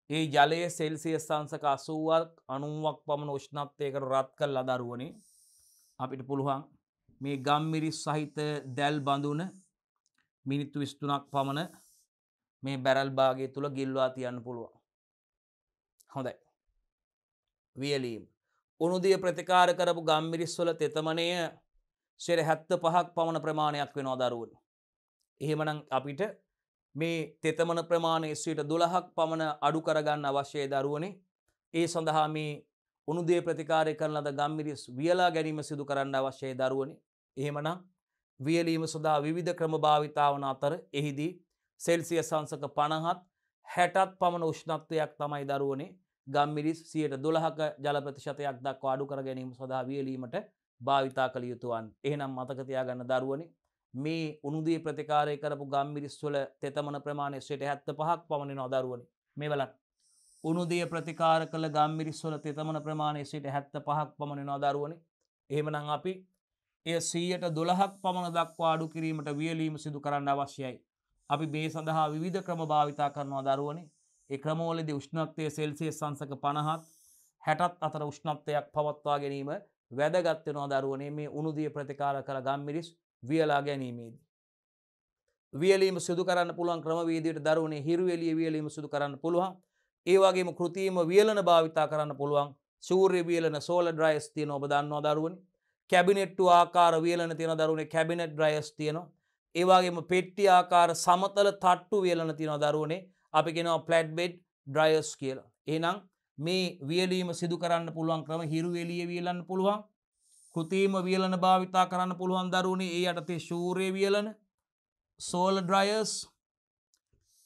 S1: ඒ ජලයේ සෙල්සිය ස්ථංසක අසුවක් අනුවක් පමණ ෝෂ්ණත්වයකට රත් කල් අදරුවනේ අපිට පුළුවන් මේ ගම්මිරිස් සහිත දැල් බඳුන මිනිත්තු විස්තුනක් පමණ මේ බැරල් භාගේ තුළ ගිල්වා තියන්න පුළුවන් හොඳයි වියලීම් උනුදිය ප්‍රතිකාර කරපු ගම්මිරිස්වල තෙතමනය සෙර හැත්ත පහක් පමණ ප්‍රමාණයක් වෙන අදරුවන් එහෙමනම් අපිට මේ තෙතමන ප්‍රමාණය ස්වීට දොළහක් පමණ අඩු කරගන්න අවශ්‍යය දරුවනේ ඒ සඳහා මේ උනුදේ ප්‍රතිකාරය කරන ලද ගම්මිරිස් වියලා ගැනීම සිදු කරන්න අවශ්‍යය දරුවනේ එහෙමනම් වියලීම සොදා විධ ක්‍රම භාවිතාවන අතර එහිදී සෙල්සිය සංසක පණහත් හැටත් පමණ උෂ්ණත්වයක් තමයි දරුවනේ ගම්මිරිස් සියයට දොළහක ජල ප්‍රතිශතයක් දක්වා අඩු කර ගැනීම සොදා වියලීමට භාවිතා කළ යුතුවන් එහනම් මතකතියා ගන්න දරුවනේ මේ උනුදේ ප්‍රතිකාරය කරපු ගම්මිරිස්වල තෙතමන ප්‍රමාණය ස්වයට හැත්ත පහක් පමණෙන අදරුවන මේ වලට උනුදේ ප්‍රතිකාර කළ ගම්මිරිස්වල තෙතමන ප්‍රමාණය සිට හැත්ත පහක් පමණෙන අදරුවනි එහෙමනං අපි එය සීයට දොළහක් පමණ දක්වා අඩු කිරීමට වියලීම සිදු කරන්න අවශ්‍යයි. අපි මේ සඳහා විධ ක්‍රම භාවිතා කරනවා දරුවනි ඒ ක්‍රමෝලෙද උෂ්ණත්වය සෙල්සේ සංසක පණහත් හැටත් අතර උෂ්ණත්වයක් පවත්වා ගැනීම වැදගත්වෙනවා දරුවනේ මේ උනුදිය ප්‍රතිකාර කළ ගම්මිරිස් වියලා ගැනීමේදී. වියලීම සිදු කරන්න පුළුවන් ක්‍රමවේදයට දරුවනේ හිරුවලිය වියලීම සිදු කරන්න පුළුවන් ඒවාගේම කෘතිීම වියලන භාවිතා කරන්න පුළුවන් සූර්ය වියලන සෝල ඩ්‍රයිස් තියන ඔබ දන්නවා දරුවනි කැබිනෙට්ටු ආකාර වියලන තියෙන දරුණේ කැබිනෙට් ්‍රයිස් තියනවා ඒවාගේම පෙට්ටි ආකාර සමතල තට්ටු වියලන තියෙන දරුවනේ අපි කෙනවා පලට් බෙඩ් ඩ්‍රයස් කියලා එනම් මේ වියලීම සිදු කරන්න පුළුවන් ක්‍රම හිරුවලිය වියලන්න පුළුවන් කෘතීම වියලන භාවිතා කරන්න පුළුවන් දරුණේ ඒ යටතේ ශූරය වියලන සෝල ඩ්‍රයස්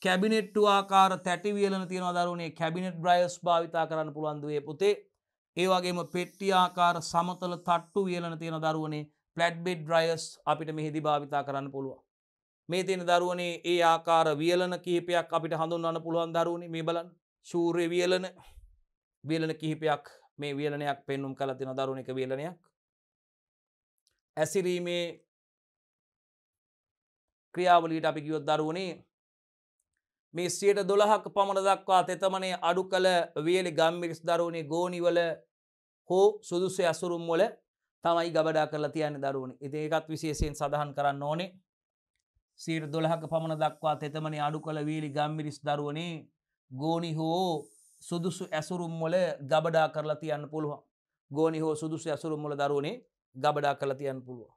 S1: කැබිනෙට්ටු ආකාර තැටි වියලන තියෙනවා දරුණේ කැබිනෙට් බ්‍රයස් භාවිතා කරන්න පුළුවන්දුවේ පුතේ ඒවගේම පෙට්ටි ආකාර සමතල තට්ටු වියලන තියෙන දරුවනේ පලට් බෙඩ් ඩ්‍රයස් අපිට මෙහිදි භාවිතා කරන්න පුළුව මේ තියෙන දරුවනේ ඒ ආකාර වියලන කිහිපයක් අපිට හඳුන්වන්න පුළුවන් දරුවනේ මේ බලන් ශූර්ය වියලන වියලන කිහිපයක් මේ වියලනයක් පෙන්නුම් කළ තියෙන දරුණ එක වියලනයක් ඇසිරීමේ ක්‍රියාවලීට අපි ගියොත් දරුවනේ මේ සියට දොළහක් පමණ දක්වා තෙතමනේ අඩු කළ වියලි ගම්මිරිස් දරුවනේ ගෝනිවල හෝ සුදුසය අසුරුම් වල තමයි ගබඩා කරලා තියන්න දරුවන ඉදඒකත් විශේෂයෙන් සඳහන් කරන්න ඕනේ සීර් දොළහක පමණ දක්වා තෙතමනේ අඩු කළ වීලි ගම්මිරිස් දරුවනේ ගෝනි හෝ සුදුසු ඇසුරුම් වල ගබඩා කරලා තියන්න පුළුවන් ගෝනි හෝ සුදුසු ඇසුරුම් වල දරුවනේ ගබඩා කළ තියන් පුළුව.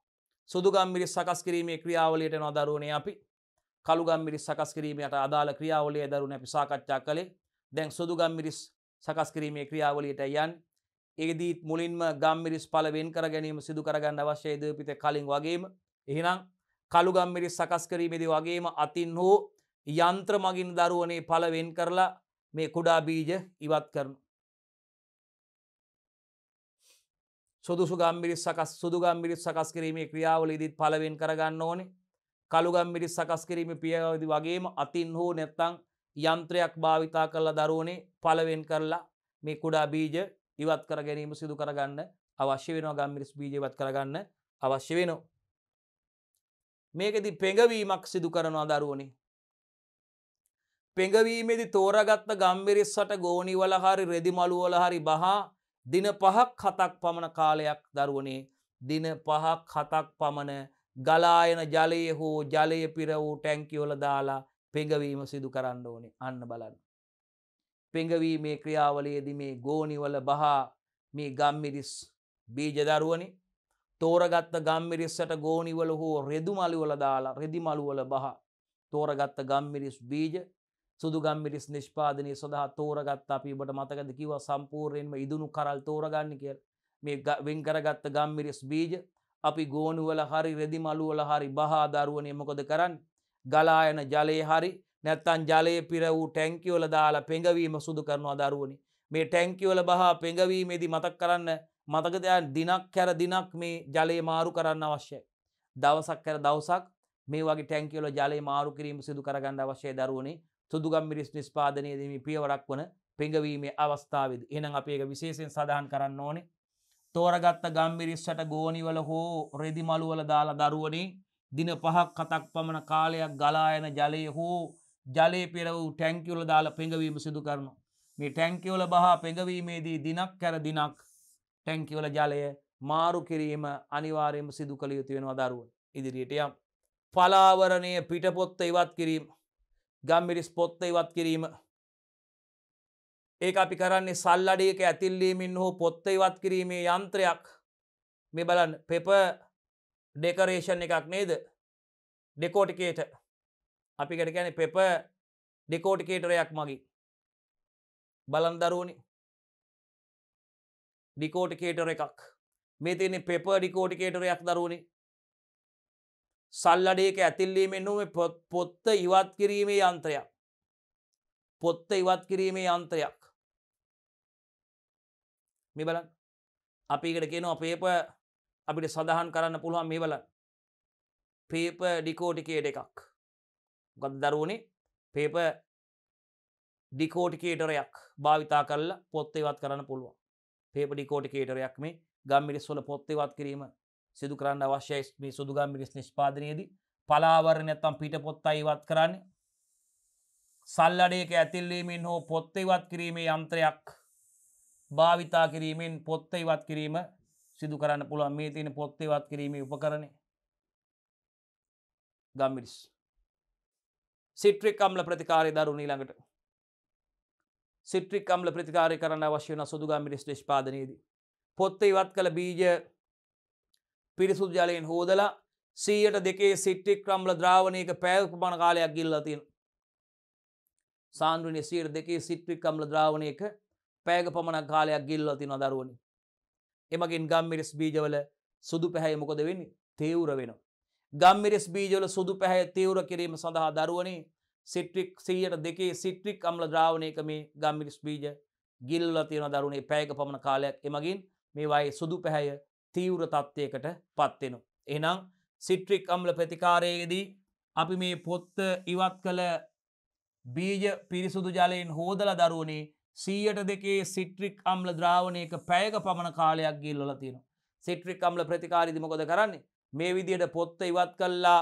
S1: සුදුගම්මිරි සකස් කිරීමේ ක්‍රියාවලයට නොදරුණේ අපි කළුගම්මිරි සකස් කිරීමට අදාළ ක්‍රියාවලේ දරුණ අපි සාකච්ඡා කළේ දැන් සුදුගම්මිරිස් සකස් කිරීමේ ක්‍රියාවලියට යන් ඒදීත් මුලින්ම ගම්මිරිස් පලවෙන් කර ගැනීම සිදු කරගන්න අවශ්‍ය දපිත කලින් වගේම එහෙනම් කළුගම්මිරිස් සකස් කිරීමේද වගේම අතින් හෝ යන්ත්‍ර මගින් දරුවනේ පලවෙන් කරලා මේ කුඩා බීජ ඉවත් කරනු. සුදුසු ගම්බිරිස් සකස් සුදු ගම්බිරිස් සකස් කිරීමේ ක්‍රියාවලදීත් පලවෙන් කරගන්න ඕනේ කළුගම්බිරිස් සකස් කිරීම පියවදි වගේම අතින් හෝ නැත්තං යන්ත්‍රයක් භාවිතා කරලා දරුවනේ පලවෙන් කරලා මේ කුඩා බීජ ඉවත් කර ගැනීම සිදු කරගන්න අවශ්‍ය වෙනවා ගම්මිරිස් බීජවත් කරගන්න අවශ්‍ය වෙනවා. මේකෙදි පෙඟවීමක් සිදු කරනවා දරුවනේ. පෙඟවීමේදි තෝරගත්ත ගම්බිරිස්සට ගෝනිවල හරි රෙදිමලුවල හරි බහා දින පහක් හතක් පමණ කාලයක් දරුවනේ දින පහක් හතක් පමණ ගලායන ජලයේ හෝ ජලය පිර වූ ටැංකිවල දාලා පෙඟවීම සිදු කරන්න ඕනේ අන්න බලන්න. පෙඟවීමේ ක්‍රියාවලයේදි මේ ගෝනිවල බහා මේ ගම්මිරිස් බීජ දරුවනි තෝරගත්ත ගම්මිරිස්සට ගෝනිවල හෝ රෙදු මලිවල දාලා රෙදි මළුවල බහ තෝරගත්ත ගම්මිරිස් බීජ සුදුගම්මිරිස් නිෂ්පාදනය සඳහා තෝරගත් අපි ඔබට මතකද කිව සම්පූර්යෙන්ම ඉදුණු කරල් තෝරගන්න කිය මේ වෙන් කරගත්ත ගම්මිරිස් බීජ අපි ගෝනුවල හරි රෙදි මළුවල හරි බහාදරුවනය මොකොද කරන්න ගලායන ජලයේ හරි නැත්තන් ජලය පිර වූ ටැංකිවල දාලා පෙඟවීම සුදු කරනවා දරුවනි මේ ටැංකිවල බහා පෙඟවීමේදී මතක් කරන්න මතකදයන් දිනක් කැර දිනක් මේ ජලය මාරු කරන්න අවශ්‍යයි. දවසක් කැර දවසක් මේ වගේ ටැංකිවල ජලය මාරු කිරීම සිදු කරගන්න අවශ්‍යය දරුවනේ තුදුගම්මිරිස් නිස්පාදනයදම පියවරක් වන පෙඟවීමේ අවස්ථාවද එනම් අපේක විශේෂෙන් සඳහන් කරන්න ඕනේ තෝරගත්ත ගම්මිරිස්සට ගෝනිවල හෝ රෙදිමළුවල දාලා දරුවනේ දින පහක් කතක් පමණ කාලයක් ගලායන ජලය හෝ ජලය පෙරවූ ටැංකිවල දාලා පෙඟවීම සිදු කරනු. මේ ටැංකිවල බහා පෙඟවීමේදී දිනක් කැර දිනක් ටැංකිවල ජලය මාරු කිරීම අනිවාරයම සිදු කළ යුතු වෙනවා දරුව ඉදිරියට යම්. පලාවරණය පිටපොත්ත ඉවත් කිරීම ගම්මිරිස් පොත්ත ඉවත් කිරීම ඒ අපි කරන්නේ සල්ලඩියක ඇතිල්ලීමින් හෝ පොත්ත ඉවත් කිරීමේ යන්ත්‍රයක් මේ බලන් පෙප ඩෙකරේෂන් එකක් නේද ඩෙකෝටිකේට අපිකට ගැන පෙප ඩෙකෝටිකේටරයක් මගේ බලන්දරුවනි ඩිකෝටිකේටර එකක් මේ තියන්නේ පෙප ඩිකෝටිකේටරයක් දරුවනි සල්ලඩයක ඇතිල්ලීමෙන් නොම පොත්ත ඉවත් කිරීමේ යන්ත්‍රයක් පොත්ත ඉවත් කිරීමේ යන්ත්‍රයක් මේ බලන් අපිකට කියන අපේප අපිට සඳහන් කරන්න පුළුවන් මේ බලන් පේප ඩිකෝටිකේට එකක් ගත් දරුවනේ පේප ඩිකෝටිකේටරයක් භාවිතා කරලා පොත්ත ඉවත් කරන්න පුළුවන් පේප ඩිකෝටිකේටරයක් මේ ගම්මිරිස්සොල පොත්තේවත් කිරීම සිදු කරන්න අවශ්‍ය මේ සුදුගම් පිරිස් නිෂ්පාදනයේදී පලාවරණයත්තම් පිට පොත් අයිවත් කරන්න සල්ලඩයක ඇතිල්ලීමෙන් හෝ පොත්තේවත් කිරීමේ යන්ත්‍රයක් භාවිතා කිරීමෙන් පොත්තේවත් කිරීම සිදු කරන්න පුළුවන් මේ තියෙන පොත්තේවත් කිරීමේ උපකරණය ගම්මිරිස් සිට්‍රික් අම්ල ප්‍රතිකාරය දරු නීළඟට සිට්‍රික් අම්ල ප්‍රතිකාරය කරන්න අවශ්‍යන සුදුගම්මිරිස් නිෂ්පාදනයේදී පොත්තේවත් කළ බීජ පිරිසුදු ජලයෙන් හෝදලා සීයට දෙකේ සිට්ටික් ක්‍රම්ල ද්‍රාවණයක පැවකුමණ කාලයක් ගිල්ලතින්. සාන්ද්‍රනි සීර දෙකේ සිට්ටික් කම්ල ද්‍රාවණයක පෑග පමණක් කාලයක් ගිල්ලතින දරුවනි. එමගින් ගම්මිරිස් බීජවල සුදු පැහැයි මොකද වෙන්න තේවර වෙන. ගම්මිරිස් බීජවල සුදු පැහැ තේවර කිරීම සඳහා දරුවනි සිට්‍රික් සීයට දෙකේ සිට්‍රික් අම්ල ද්‍රාවණයක මේ ගම්මිරිස් බීජ ගිල්ල තියෙන දරුණේ පැයක පමණ කාලයක් එමගින් මේවායි සුදු පැහැය තීව්‍ර තත්ත්වයකට පත්වෙනවා. එනම් සිට්‍රික් අම්ල ප්‍රතිකාරයේදී අපි මේ පොත්ත ඉවත් කළ බීජ පිරිසුදු ජලයෙන් හෝදල දරුවනේ සීයට දෙකේ සිට්‍රික් අම්ල ද්‍රාවණයක පැයක පමණ කාලයක් ගිල්ලොල තියෙනවා. සිට්‍රික් අම්ල ප්‍රතිකාරිදි මොකද කරන්නේ මේ විදියට පොත්ත ඉවත් කල්ලා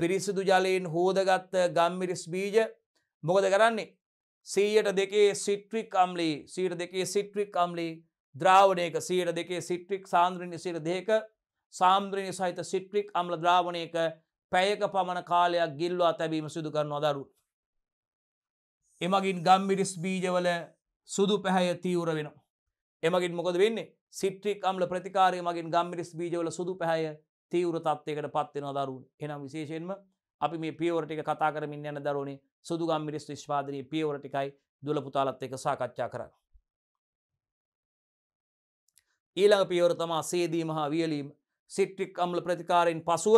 S1: පිරිසිදු ජලයෙන් හෝදගත්ත ගම්මිරිස් බීජ මොකද කරන්නේ සීයට දෙකේ සිට්‍රික් අම්ලි සීට දෙකේ සිට්‍රික් අම්ලි ද්‍රාවනයක සීර දෙකේ සිට්‍රික් සාන්ද්‍රණය සිර දෙක සාම්ද්‍රණය සහිත සිට්‍රික් අම්ල ද්‍රාවනයක පැයක පමණ කාලයක් ගිල්ලු අතැබීම සිදු කරන අදරු. එමගින් ගම්මිරිස් බීජවල සුදු පැහැය තීවර වෙන. එමගින් මොකද වෙන්නේ සිට්‍රික් අම්ල ප්‍රතිකාරය මගින් ගම්මිරිස් බීජවල සුදු පැහැය තීවර තත්වයකට පත්වෙන අදරුන් එනම් විශේෂයෙන්ම අපි මේ පියවරටික කතා කරමින් යන දරුණේ සුදුගම්මිරිස් විශ්වාදරී පියවරටිකයි දුලපුතාලත් එක සාකච්ඡා කරන්න. ඊළඟ පියවර තමා සේදී මහා වියලීම සිට්‍රික් අම්ල ප්‍රතිකාරයෙන් පසුව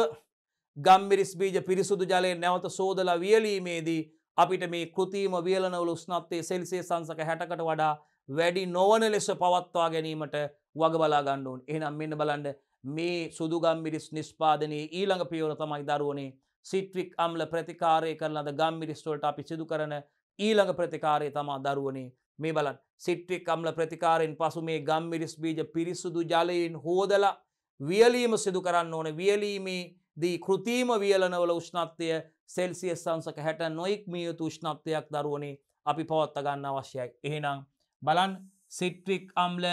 S1: ගම්මිරිස් බීජ පිරිසුදු ජලය නැවත සෝදලා වියලීමේදී අපිට මේ කෘතිීම වියලනවල උස්නත්තේ සෙල්සේ සංසක හැටකට වඩා වැඩි නොවන ලෙස පවත්වා ගැනීමට වගබලා ගණ්ඩුවන් එහනම් මෙන්න බලන්ඩ මේ සුදුගම්මිරිස් නිස්්පාදනයේ ඊළඟ පියවර තමයි දරුවනේ සිට්‍රික් අම්ල ප්‍රතිකාරය කරලද ගම්මිරිස්ටෝල්ට අපි සිදු කරන ඊළඟ ප්‍රතිකාරය තමා දරුවනේ මේ බලන් සිට්‍රික් අම්ල ප්‍රතිකාරෙන් පසු මේ ගම්මිරිස් බීජ පිරිසුදු ජලයෙන් හෝදලා වියලීම සිදු කරන්න ඕන වියලීමේ දී කෘතිීම වියලනවල උෂ්ණත්වය සෙල්සිය සංසක හැට නොයික් මියයුතු ෂ්ණත්වයක් දරුවනේ අපි පවත්ත ගන්න අවශ්‍යයි. එහෙනම් බලන් සිට්‍රික් අම්ල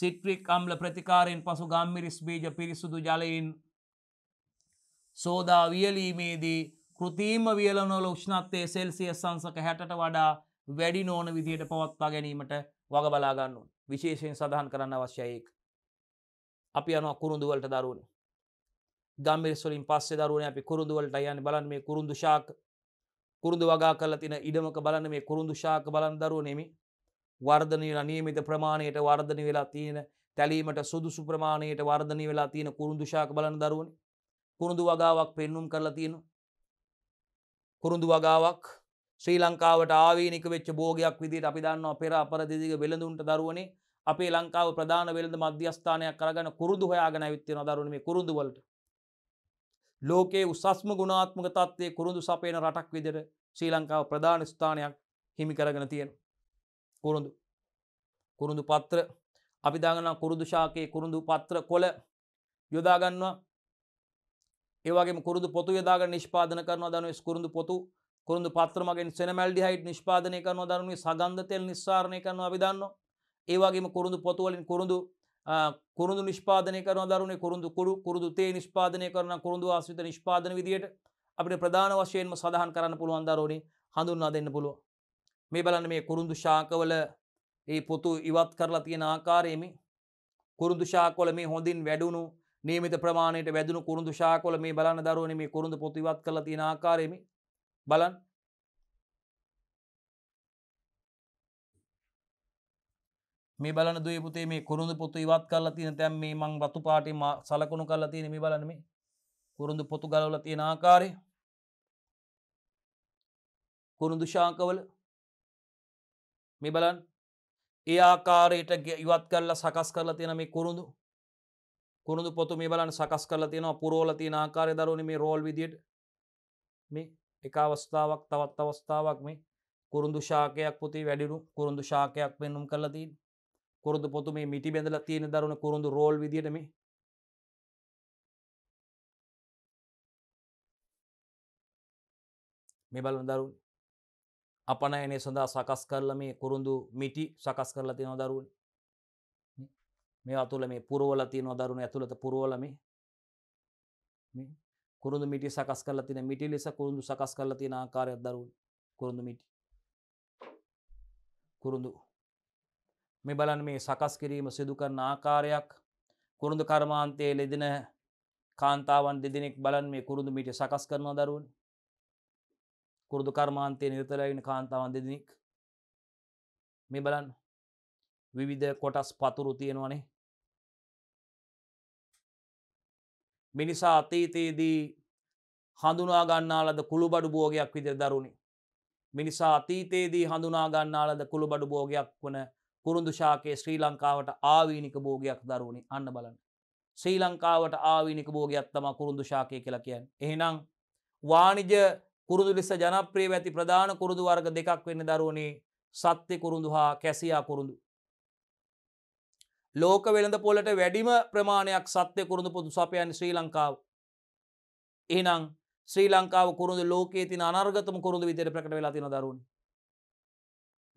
S1: සිට්‍රික් අම්ල ප්‍රතිකාරයෙන් පසු ගම්මිරිස් බීජ පිරිසුදු ජලයෙන් සෝදා වියලීමේදී කෘතිීම වියලනොල ක්ෂ්නත්තේ සෙල්සිය සංසක හැට වඩා වැඩි නෝන විදියට පවත්වා ගැනීමට වග බලාගන්නුන් විශේෂයෙන් සඳහන් කරන්න අවශ්‍යයෙක්. අපි යන කුරුඳුවලට දරුණ. ගම්මිරිස්වලින් පස්සේ දරුවන අපි කුරුදුවලට යන්න බලන් මේ කුරුදු ශාක කුරුදු වගා කල තින ඉඩමක බලන මේ කුරුදු ශාක බලන් දරුව නෙමි වර්ධනය නියමිත ප්‍රමාණයට වර්ධනය වෙලා තියෙන තැලීමට සුදුසු ප්‍රමාණයට වර්ධනය වෙලා තියෙන කුරුදු ශාක බලන දරුවන කුරුදු වගාවක් පෙන්නුම් කරලා තියෙනවා කුරුඳු වගාවක් ශ්‍රී ලංකාවට ආවේනික වෙච්ච බෝගයක් විදිට අපි දන්නවා පෙර අපරදිදික වෙළඳුන්ට දරුවනේ අපේ ලංකාව ප්‍රධාන වෙළඳ මධ්‍යස්ථානයක් කරගන කුරුදු හොයාගෙන විත්තින දරුණම කුරුදුවලට ලෝකයේ උසස්ම ගුණාත්මක තත්වය කුරුදු සපේන රටක් විදිට ශ්‍රී ලංකාව ප්‍රධාන ස්ථානයක් හිමි කරගෙන තියෙන කුරුදු කුරුදු පත්‍ර අපි දාගන කුරුදු ශාකයේ කුරුදු පත්‍ර කොළ යොදාගන්නවා ඒවගේ කුරුදු පොතු යදාග නිෂ්පාදන කරන දනුවේ කුරුදු පොතු කුරුදු පත්‍රමගෙන් සෙනමැල්ඩි හයිට් නිෂ්පාදනය කරන දරුණේ සගන්ධතෙල් නිස්සාරණය කරන අවිධන්න ඒවගේම කුරුදු පොතුවලින් කුරුදු කුරුදු නිෂ්පාදනය කරන දරුණේ කුරුදු කුරු කුරුදු තේ නිෂ්පාදනය කරන කුරුදු ආශ්‍රිත නිෂ්පාදන විදියට අපිට ප්‍රධාන වශයෙන්ම සඳහන් කරන්න පුළුවන් දරුණේ හඳුන්වා දෙන්න පුළුවන් මේ බලන්න මේ කුරුදු ශාකවල ඒ පොතු ඉවත් කරලා තියෙන ආකාරයේම කුරුදු ශාකවල මේ හොඳින් වැඩුණු නියමිත ප්‍රමාණයට වැදුණු කුරුඳු ශාකොල මේ බලන්න දරුවනේ මේ කුරුඳු පොතු ඉවත් කරලා තියෙන ආකාරය මේ බලන්න මේ බලන දුවේ පුතේ මේ කුරුඳු පොතු ඉවත් කරලා තියෙන දැන් මේ මං වතු පාටේ සලකුණු කරලා තියෙන මේ බලන්න මේ කුරුඳු පොතු ගලවලා තියෙන ආකාරය කුරුඳු ශාකවල මේ බලන්න ඒ ආකාරයට ඉවත් කරලා සකස් කරලා තියෙන මේ කුරුඳු කුරුදු පොතු මේ බලන් සකස් කරලා තියෙනවා පුරෝල තියෙන ආකාරය දරුණ මේ රෝල් විදියට මේ එක අවස්ථාවක් තවත් අවස්ථාවක් මේ කුරුදු ශාකයක් පුති වැඩිරු කුරුදු ශාකයක් පෙන්නුම් කරලා තින් කුරුදු පොතු මේ මිටි බැඳල තියෙන දරුණ කුරුදු රෝල් විදියට මේ මේ බලන දරුණ අපනයනේ සඳහා සකස් කරලා මේ කුරුදු මිටි සකස් කරලා තියෙනවා දරුවනේ මේවා තුළ මේ පුරෝල තියන දරුණු ඇතුළත පුරෝලම කුරුදු මිටි සකස් කරලා තින මිටි ලෙස කුරුදු සකස් කරලා තින ආකාරයක් දරුවන් කුරුදු මිටි කුරුදු මේ බලන් මේ සකස් කිරීම සිදු කරන ආකාරයක් කුරුදු කර්මාන්තයේ ලෙදෙන කාන්තාවන් දෙදෙනෙක් බලන් මේ කුරුදු මිටි සකස් කරනවා දරුවන් කුරුදු කර්මාන්තය නිරතලගෙන කාන්තාවන් දෙදෙනෙක් මේ බලන්න විවිධ කොටස් පතුරු තියෙනවනේ මිනිසා අතීතයේදී හඳුනාගන්නාලද කුළුබඩු බෝගයක් විදිර දරුණි. මිනිසා අතීතයේදී හඳුනාගන්නාලද කුළුබඩු බෝගයක් වන කුරුදු ශාකයේ ශ්‍රී ලංකාවට ආවීනික බෝගයක් දරුණි අන්න බලන්න. ශ්‍රී ලංකාවට ආවිනික බෝගයක් තම කුරුදු ශාකය කියලා කියන්. එහෙනම් වානිජ කුරුදු ලෙස ජනප්‍රිය ඇති ප්‍රධාන කුරුදු වර්ග දෙකක් වෙන්න දරුණේ සත්‍ය කුරුදු හා කැසියා කුරුදු. ලෝක වෙළඳ පොලට වැඩිම ප්‍රමාණයක් සත්‍ය කුරුඳු පුදු සපයන් ශ්‍රී ලංකාව. එහනම් ශ්‍රී ලංකාව කුරුදු ලෝකයේ තින අනර්ගතම කුරුදු විදිර ප්‍රකට වෙලා තින දරුණ.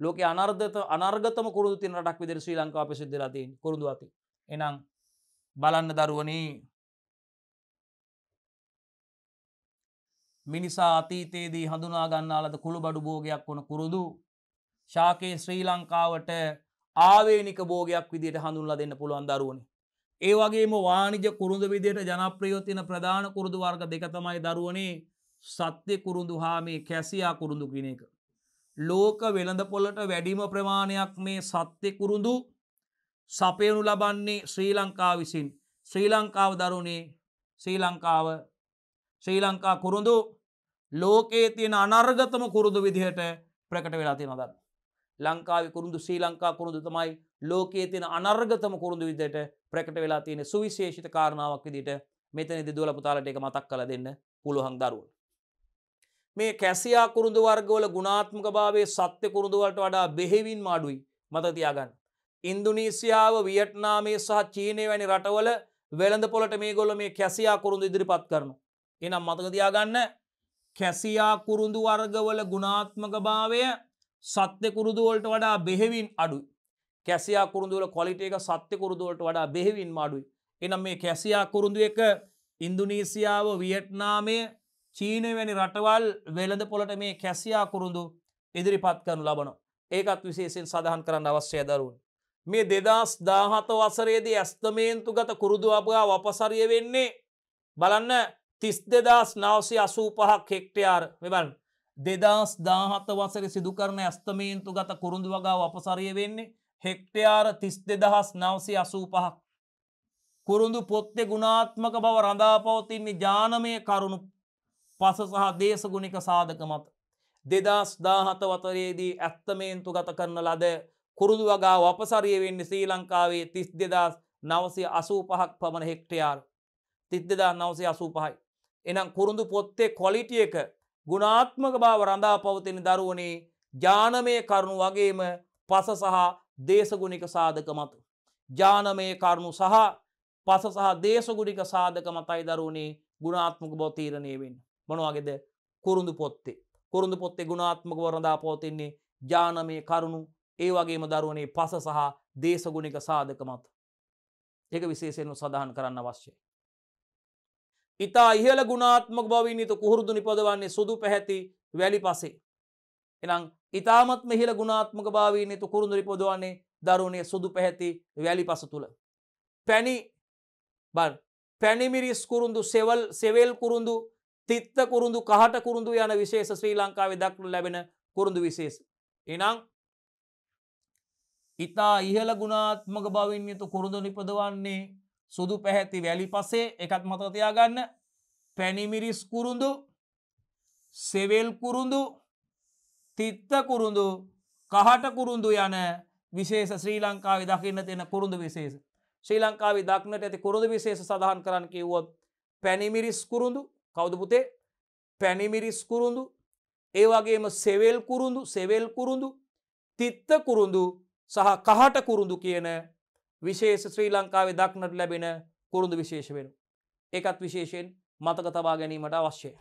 S1: ලෝක අනර්ධත අනර්ගතම කුරුදු තින රටක් විදිර ශ්‍රී ලංකාව සිද්ධලතිී කුරුදු ඇති. එනම් බලන්න දරුවනී මිනිසා අතීතයේදී හඳුනාගන්නාලද කුළු බඩු බෝගයක් වොන කුරුදු ශාකයේ ශ්‍රී ලංකාවට ආවේනික බෝගයක් විදියට හඳුන්ලා දෙන්න පුළුවන් දරුවනි. ඒවගේම වානිජ කුරුඳු විදියට ජනප්‍රයෝතින ප්‍රධාන කුරුදු වර්ග දෙකතමයි දරුවනේ සත්‍ය කුරුඳු හා මේ කැසියා කුරුඳු කියන එක. ලෝක වෙළඳ පොලට වැඩිම ප්‍රමාණයක් මේ සත්‍ය කුරුඳු සපයනු ලබන්නේ ශ්‍රී ලංකා විසින් ශ්‍රී ලංකාව දරුණේ ශ්‍රී ලංකාව ශ්‍රී ලංකා කුරුඳු ලෝකයේ තියෙන අනර්ගතම කුරුදු විදිහට ප්‍රකට වෙලා තියෙන දන්න. ලංකාව කුරුදු ශ්‍රී ලංකා කුරුදු තමයි ලෝකයේ තියෙන අනර්ගතම කුරුදු විදයට ප්‍රකට වෙලා තියෙන සුවිශේෂිත කාරණාවක් විදිට මෙතනදි දුවල පුතාලට එක මතක් කළ දෙන්න පුළුවන් දරුවන්. මේ කැසියා කුරුදු වර්ගවල ගුණාත්මක භාවයේ සත්‍ය කුරුදුවලට වඩා බෙහෙවින් මාඩුයි මත තියාගන්න. ඉන්දුනීසියාව වියට්නාමේ සහ චීනය වැනි රටවල වෙළඳ පොලට මේ ගොල මේ කැසියා කුරුදු ඉදිරිපත් කරනු. එනම් මතක තියාගන්න කැසියා කුරුදු වර්ගවල ගුණාත්මක භාවය සත්‍ය කුරුදුවලට වඩා බෙහෙවින් අඩුයි කැසියා කුරුදුවල කොලිට එක සත්‍ය කුරුදුවලට වඩා බෙහෙවින් මාඩුයි එනම් මේ කැසියා කුරුදු එක ඉන්දුනීසියාව වියට්නාමය චීනය වැනි රටවල් වෙළඳ පොලට මේ කැසියා කුරුදු ඉදිරිපත් කරනු ලබන ඒකත් විශේෂෙන් සඳහන් කරන්න අවශ්‍යය දරුවන්. මේ දෙදස් දාහත වසරේදී ඇස්තමේන්තු ගත කුරුදු අභගා වපසරිය වෙන්නේ බලන්න තිස් දෙදස් නවසි අසූ පහක් හෙක්ටයාර් මෙබන් දෙදස් දාහත වසර සිදුකරන ඇස්තමේන්තු ගත කුරුඳු වගාව අපසරිය වෙන්නේ හෙක්ටයාර තිස් දෙදහස් නවසි අසූ පහක්. කුරුඳු පොත්තෙ ගුණාත්මක බව රඳාපවතින්නේ ජානමය කරුණු පස සහ දේශගුණික සාධක මත. දෙදස් දාහත වතරයේදී ඇත්තමේන්තු ගත කරන ලද කුරුදු වගා අපසරිය වෙන්නේ ශ්‍රී ලංකාවේ තිස් දෙදස් නවසය අසූ පහක් පමණ හෙක්ටයාර තිස් දෙදා නවසය අසූ පහයි. එනම් කුරුඳු පොත්තේ කොලිටිය එක ගුණාත්මක බව රඳා පවතින දරුවනේ ජානමය කරුණු වගේම පස සහ දේශගුණික සාධක මත. ජානමය කරුණු සහ පස සහ දේශගුණික සාධක මතයි දරුවනේ ගුණාත්මක බොතීරණයවෙන්. මොනවාගේද කුරුඳු පොත්තේ. කුරුඳු පොත්තේ ගුණාත්මක වරඳා පවතින්නේ ජානමය කරුණු ඒ වගේම දරුවනේ පස සහ දේශගුණික සාධක මත. ඒක විශේෂයෙන් සඳහන් කරන්න අවශ්‍යයි. ඉතා ඉහළ ගුණාත්මක බවන්නේත කුහුරුදු නිපදවන්නේ සුදු පැහැති වැලි පසේ. එනම් ඉතාමත්ම හිල ගුණාත්මක භාවීනය තු කුරුඳු නිපොදවන්නේ දරුණය සුදු පැහැති වැලි පස තුළ. පැණි බන් පැණිමිරිස් කුරුඳු සෙවල් සෙවල් කුරුඳු තිත්ත කුරුඳු කහට කුරුඳු යන විශේෂ ශ්‍රී ලංකාවේ දක්නු ලැබෙන කුරුඳු විශේෂ. එනම් ඉතා ඉහළ ගුණාත්මක භවින්යතු කුරුඳු නිපදවන්නේ සුදු පැහැති වැලි පසේ එකත් මතතියාගන්න පැනිමිරිස් කුරුඳු සෙවල් කුරුඳු තිත්ත කුරුඳු කහට කුරුඳු යන විශේෂ ශ්‍රී ලංකාවේ දකින්න තියෙන කුරුඳු විශේෂ ශ්‍රී ලංකාවේ දක්නට ඇති කුරුඳු විශේෂ සඳහන් කරන්න කිව්වොත් පැනිමිරිස් කුරුඳු කවුද පුතේ පැනිමිරිස් කුරුඳු ඒ වගේම සෙවල් කුරුඳු සෙවල් කුරුඳු තිත්ත කුරුඳු සහ කහට කුරුඳු කියන විශේෂ ශ්‍රී ලංකාවේ දක්නට ලැබෙන කුරුඳු විශේෂ වෙන. එකත් විශේෂයෙන් මතක තබා ගැනීමට අවශ්‍යය.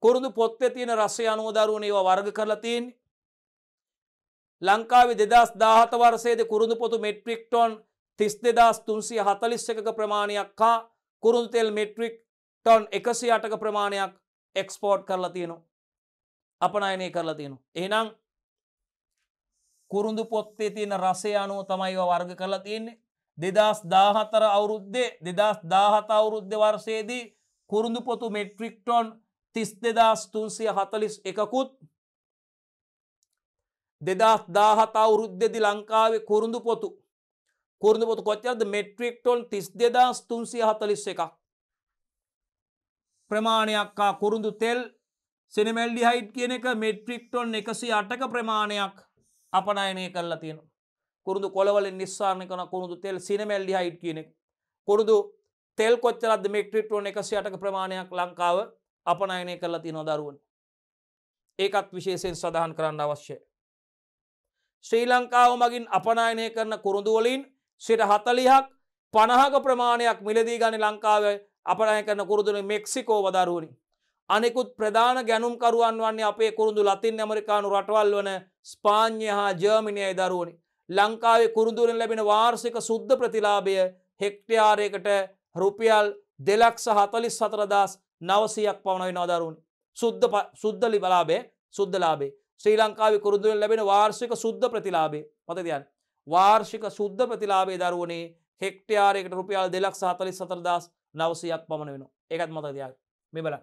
S1: කුරුදු පොත්තේ තියෙන රස්සය අනුවදරුවන ඒවා වර්ග කරලා තියෙන්නේ ලංකාවේ දෙදස් දාහත වර්සේද කුරුදු පොතු මෙට්‍රික් ටොන් තිස් දෙදස් තුන්සිය හතලිස්සක ප්‍රමාණයක් හා කුරුදු තෙල් මෙට්‍රික් ටොන් එකසි අටක ප්‍රමාණයක් එක්ස්පෝට් කරලා තියෙනවා. අපනයනය කරලා තියෙනවා. එහනම් කුරුඳු පොත්තේ තියෙන රසය අනුව තමයිව වර්ග කරලා තියන්නේ දෙදස් දාහතර අවුරුද්දේ දෙදස් දාහත අවුරුද්ධ වර්සයේදී කුරුඳු පොතු මෙට්‍රික්ටොන් තිස් දෙදස් තුන්සිය හතලිස් එකකුත් දෙදස් දාහත අවුරුද්ධෙදි ලංකාවේ කුරුඳු පොතු කුරුඳු පොතු කොච්චරද මෙට්‍රික්ටොන් තිස් දෙදස් තුන්සිය හතලිස් එකක් ප්‍රමාණයක්කා කුරුඳු තෙල් සෙනමැල්ඩි හයිට් කියන එක මෙට්‍රික්ටොන් එකසි අටක ප්‍රමාණයක් අපනයනය කරලා තියෙන කුරුදු කොළවලින් නිස්සාරණය කන කුරුදු තෙල් සිනමැල්ඩි හයිට් කියනෙක් කුරුදු තෙල් කොච්චලද මෙක්ට්‍රිටෝන එකසි අටක ප්‍රමාණයක් ලංකාව අපනයනය කරලා තිය නොදරුවන් ඒකත් විශේෂයෙන් සඳහන් කරන්න අවශ්‍ය ශ්‍රී ලංකාව මගින් අපනයනය කරන කුරුදුවලින් සිට හතලිහක් පණහක ප්‍රමාණයක් මිලදී ගනි ලංකාව අපනය කරන කුරුදුන මෙක්සිකෝ වදරුවනි අනෙකුත් ප්‍රධාන ගැනුම්කරුවන් වන්නේ අපේ කුරුදු ලතින් ඇමරිකානු රටවල් වන ස්පාඥ හා ජර්මිණයයි දරුවනි ලංකාවේ කුරුදුරෙන් ලැබෙන වාර්සික සුද්ධ ප්‍රතිලාභය හෙක්ටයාරයකට රුපියල් දෙලක්ෂ හතලිස් සතරදස් නවසයක් පවනයි නොදරුණ සුද්ධ සුද්ධලි බලාබේ සුද්ධලාබේ ශ්‍රී ලංකාව කුරුදුරෙන් ලැබෙන වාර්ෂික සුද්ධ ප්‍රතිලාබේ පතතියන් වාර්ෂික සුද්ධ ප්‍රතිලාබේ දරුවනේ හෙක්ටයාරයකට රුපියල් දෙලක්ෂ හතලිස් සතරදස් නවසයක් පමණ වෙන එකත් මතතියක් මෙබල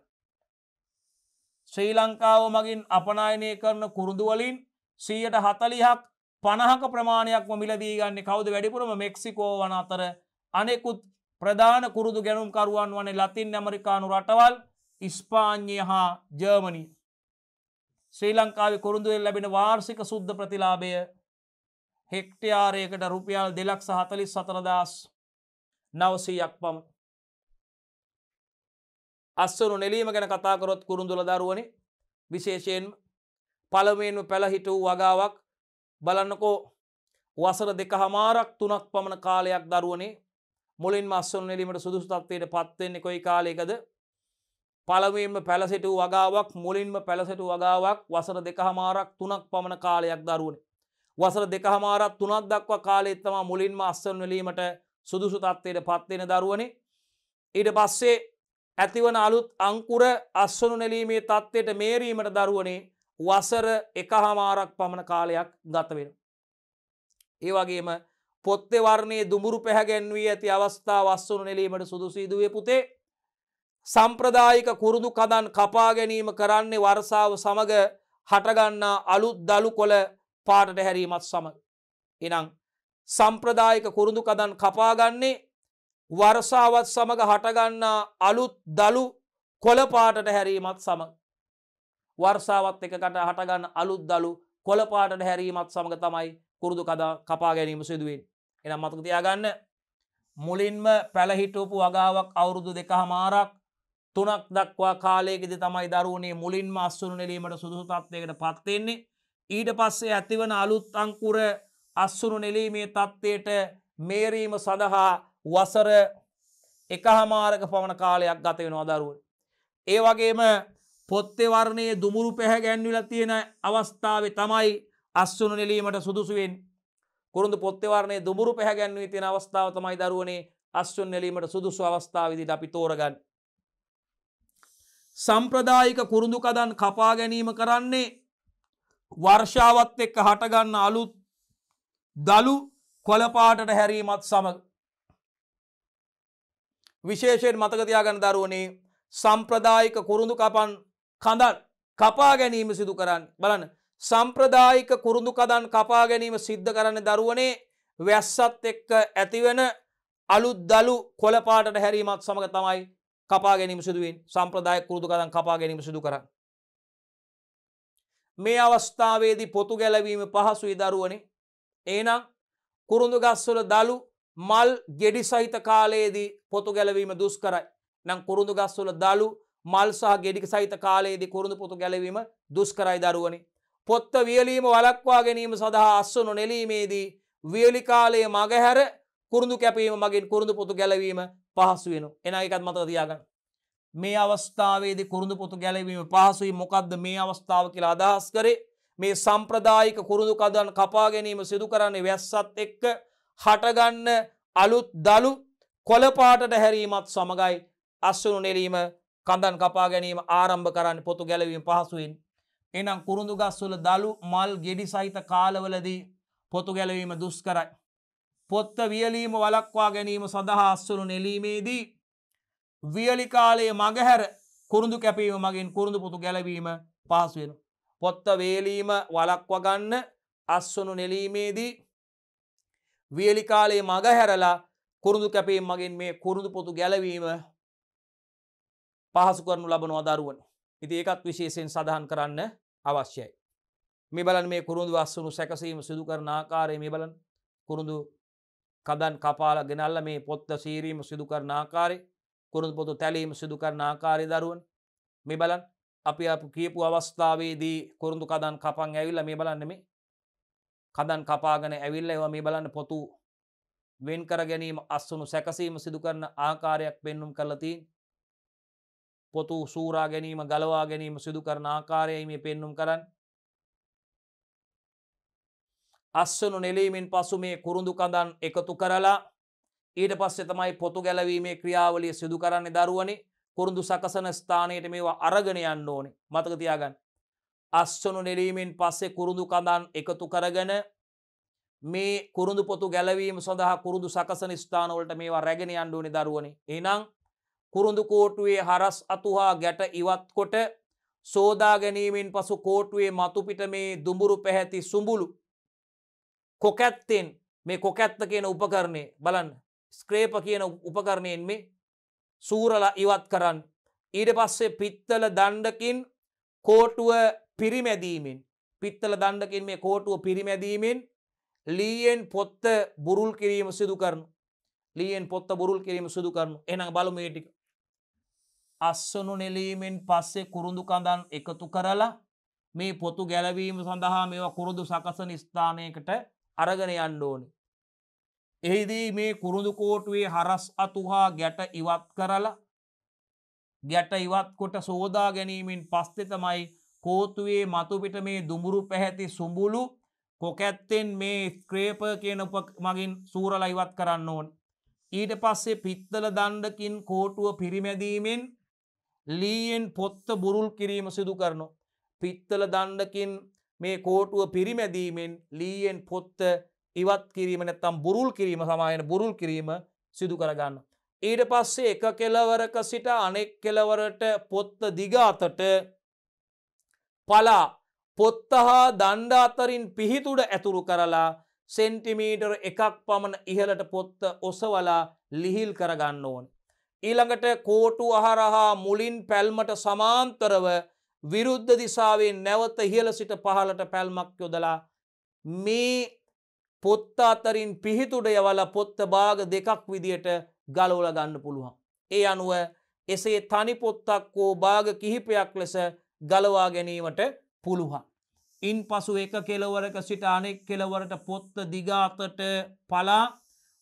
S1: ශ්‍රී ලංකාව මගින් අපනායනය කරන කුරුදුවලින් සීයට හතලිහක් පණහක ප්‍රමාණයක්ම මිලදීගන්න කවද වැඩිපුරම මෙක්සිකෝ වන අතර අනෙකුත් ප්‍රධාන කුරුදු ගැනුම්කරුවන් වන ලතින් ඇමරිකානු රටවල් ඉස්පාං්ඥය හා ජර්මණි. ශ්‍රී ලංකාවේ කුරුදුවෙල් ලැබෙන වාර්සික සුද්ධ ප්‍රතිලාභය හෙක්ටයාරයකට රුපියල් දෙලක් සහතලිස් සතරදස් නවසීයක් පම. අස්සරු නෙලීම ගැන කතාකරොත් කුරුඳුල දරුවනි විශේෂයෙන් පළවෙන්ම පැළහිට වූ වගාවක් බලන්නකෝ වසර දෙක හමාරක් තුනක් පමණ කාලයක් දරුවනේ මුලින් මස්සුන් එලීමට සුදුස්තත්වයට පත්වෙන්නේ කොයි කාලයකද පළවෙන්ම පැලසිටු වගාවක් මුලින්ම පැලසිටු වගාවක් වසර දෙක හමාරක් තුනක් පමණ කාලයක් දරුවනේ වසර දෙක හමාරක් තුනක් දක්වා කාලෙත්තම මුලින්ම අස්සන් වෙලීමට සුදුසු තත්වයට පත්වෙන දරුවනේ ඊට පස්සේ ඇතිවන අලුත් අංකුර අස්සනු නෙලීමේ තත්ත්වයට මේරීමට දරුවනේ වසර එකහමාරක් පමණ කාලයක් ගත වෙන. ඒ වගේම පොත්තේ වර්ණයේ දුමුරු පැහැගැන්වී ඇති අවස්ථා වස්සුණු නෙලීමට සුදුසීදුවේ පුතේ සම්ප්‍රදායික කුරුදු කදන් කපා ගැනීම කරන්නේ වර්සාව සමග හටගන්නා අලුත් දළු කොළ පාටට හැරීමත් සමඟ. එනම් සම්ප්‍රදායික කුරුදු කදන් කපාගන්නේ වර්සාවත් සමඟ හටගන්නා අලුත් දළු කොළපාටට හැරීමත් සමඟ. වර්ෂාවත් එකකට හටගන්න අලුත් දලු කොළපාටට හැරීමත් සමඟ තමයි කුරුදු කදා කපා ගැනීම සිදුවෙන් එනම් මතක තියාගන්න මුලින්ම පැළහිටූපු වගාවක් අවුරුදු දෙක හමාරක් තුනක් දක්වා කාලයකෙද තමයි දරුවනේ මුලින්ම අස්සුරු නෙලීමට සුදුසු තත්වයකට පත්වෙන්නේ ඊට පස්සේ ඇතිවන අලුත් අංකුර අස්සුරු නෙලීමේ තත්ත්වයට මේරීම සඳහා වසර එකහමාරක පමණ කාලයක් ගත වෙනවා දරුවන්. ඒ වගේම පොත්තේ වර්ණයේ දුමුරු පැහැ ගැන්විලා තියෙන අවස්ථාවේ තමයි අස්සුණු නෙලීමට සුදුසු වෙන්නේ. කුරුඳු පොත්තේ වර්ණයේ දුමුරු පැහැ ගැන්වී තියෙන අවස්ථාව තමයි දරුවනේ අස්සුණු නෙලීමට සුදුසු අවස්ථාව විදිහට අපි තෝරගන්නේ. සම්ප්‍රදායික කුරුඳු කදන් කපා ගැනීම කරන්නේ වර්ෂාවත් එක්ක හටගන්න අලුත් දලු කොළපාටට හැරීමත් සමග විශේෂයෙන් මතක තියාගන්න දරුවනේ සම්ප්‍රදායික කුරුඳු කපන් කඳන් කපා ගැනීම සිදු කරන්න බලන්න සම්ප්‍රදායික කුරුඳු කදන් කපා ගැනීම සිද්ධ කරන්න දරුවනේ වැස්සත් එක්ක ඇතිවෙන අලුත් දලු කොළපාටට හැරීමත් සමඟ තමයි කපා ගැනීම සිදුවෙන් සම්ප්‍රදාය කුරුදු කදන් කපා ගැනීම සිදු කර මේ අවස්ථාවේදී පොතු ගැලවීම පහසුයි දරුවනේ ඒනම් කුරුඳු ගස්වල දලු මල් ගෙඩි සහිත කාලයේදී පොතු ගැලවීම දුස් කරයි නම් කුරුඳු ගස්වල දලු මල්සාහ ගෙඩික සහිත කාලයේදී කුරුඳු පුතු ගැලවීම දුස්කරයි දරුවනි. පොත්ත වියලීම වලක්වා ගැනීම සඳහා අස්සනු නෙලීමේදී වියලිකාලයේ මගහැර කුරුඳු කැපීම මගින් කුරුඳු පුතු ගැලවීම පහසු වෙන. එන එකත් මත තියාගන්න. මේ අවස්ථාවේදී කුරුඳු පුතු ගැලවීම පහසුයි මොකද්ද මේ අවස්ථාව කියලා අදහස් කරේ මේ සම්ප්‍රදායික කුරුඳු කදන් කපා ගැනීම සිදු කරන්නේ වැස්සත් එක්ක හටගන්න අලුත් දලු කොළපාටට හැරීමත් සමගයි අස්සුණු නෙලීම කඳන් කපා ගැනීම ආරම්භ කරන්න පොතු ගැලවීම පහසුවෙන් එනම් කුරුඳු ගස්වල දළු මල් ගෙඩි සහිත කාලවලදී පොතු ගැලවීම දුස්කරයි. පොත්ත වියලීම වලක්වා ගැනීම සඳහා අස්සුරු නෙලීමේදී වියලිකාලයේ මගහැර කුරුඳු කැපීම මගින් කුරුඳු පොතු ගැලවීම පහසුවෙන. පොත්ත වේලීම වලක්වගන්න අස්සුනු නෙලීමේදී වියලිකාලයේ මගහැරලා කුරුඳු කැපීම මගින් මේ කුරුඳු පොතු ගැලවීම පහසු කරනු ලබනවා දරුවන. ඉති ඒකත් විශේෂයෙන් සඳහන් කරන්න අවශ්‍යයි. මේ බලන් මේ කුරුදු අස්සුණු සැකසීම සිදු කරන ආකාරය මේ බලන් කුරුදු කදන් කපාල ගෙනල්ල මේ පොත්ත සීරීම සිදු කරන ආකාරය කුරුදු පොතු තැලීම සිදු කරන ආකාරය දරුවන් මේ බලන් අපි අප කියපු අවස්ථාවේදී කුරුදු කදන් කපන් ඇවිල්ල මේ බලන්න මේ කදන් කපාගෙන ඇවිල්ල ඒව මේ බලන්න පොතු වෙන් කර ගැනීම අස්සුණු සැකසීම සිදු කරන ආකාරයක් පෙන්නුම් කරලතිී පොතු සූරා ගැනීම ගලවා ගැනීම සිදු කරන ආකාරයයි මේ පෙන්නුම් කරන්න අස්සනු නෙලීමෙන් පසු මේ කුරුඳු කඳන් එකතු කරලා ඊට පස්සෙ තමයි පොතු ගැලවීමේ ක්‍රියාවලිය සිදු කරන්නේ දරුවනි කුරුඳු සකසන ස්ථානයට මේවා අරගෙන යන්න ඕනි මතක තියාගන්න අස්සනු නෙලීමෙන් පස්සේ කුරුඳු කඳන් එකතු කරගෙන මේ කුරුඳු පොතු ගැලවීම සඳහා කුරුදු සකසන ස්ථානවලට මේවා රැගෙන අන්ඩුවනි දරුවනි ඒනම් කුරුඳු කෝටුවේ හරස් අතුහා ගැට ඉවත්කොට සෝදා ගැනීමෙන් පසු කෝටුවේ මතුපිට මේ දුඹුරු පැහැති සුඹුලු කොකැත්තෙන් මේ කොකැත්ත කියන උපකරණය බලන්න ස්ක්‍රේප කියන උපකරණයෙන් මේ සූරල ඉවත් කරන්න ඊට පස්සේ පිත්තල දණ්ඩකින් කෝටුව පිරිමැදීමෙන් පිත්තල දණ්ඩකින් මේ කෝටුව පිරිමැදීමෙන් ලීයෙන් පොත්ත බුරුල් කිරීම සිදු කරනු ලීයෙන් පොත්ත බුරුල් කිරීම සිදු කරනු එනම් බලමේටික අස්සනු නෙලීමෙන් පස්සේ කුරුඳු කඳන් එකතු කරලා මේ පොතු ගැලවීම සඳහා මේවා කුරුදු සකසන ස්ථානයකට අරගෙන යන්න ඕනි. එහිදී මේ කුරුදු කෝටුවේ හරස් අතුහා ගැට ඉවත් කරලා ගැට ඉවත්කොට සෝදා ගැනීමෙන් පස්තෙ තමයි කෝතුවේ මතුපිට මේ දුමුරු පැහැති සුඹුලු කොකැත්තෙන් මේ ස්ක්‍රේප කියන උප මගින් සූරල ඉවත් කරන්න ඕන්. ඊට පස්සේ පිත්තල දණ්ඩකින් කෝටුව පිරිමැදීමෙන් ලීයෙන් පොත්ත බුරුල් කිරීම සිදු කරනු. පිත්තල දණ්ඩකින් මේ කෝටුව පිරිමැදීමෙන් ලීයෙන් පොත්ත ඉවත් කිරීම නැත්තම් බුරුල් කිරීම සමායන බුරුල් කිරීම සිදු කරගන්න. ඊට පස්සේ එක කෙලවරක සිට අනෙක් කෙලවරට පොත්ත දිගාතට පලා පොත්ත හා දණ්ඩාතරින් පිහිතුඩ ඇතුරු කරලා සෙන්ටිමීටර් එකක් පමණ ඉහලට පොත්ත ඔසවලා ලිහිල් කරගන්න ඕන. ඊළඟට කෝටු අහරහා මුලින් පැල්මට සමාන්තරව විරුද්ධ දිසාවෙන් නැවත ඉහළ සිට පහලට පැල්මක් යොදලා මේ පොත්ත අතරින් පිහිතුඩ යවල පොත්ත භාග දෙකක් විදියට ගලෝල ගන්න පුළුවන්. ඒ අනුව එසේ තනි පොත්තක් වෝ භාග කිහිපයක් ලෙස ගලවා ගැනීමට පුළුවන්. ඉන් පසු එක කෙලවරක සිට අනෙක් කෙලවරට පොත්ත දිගාතට පලා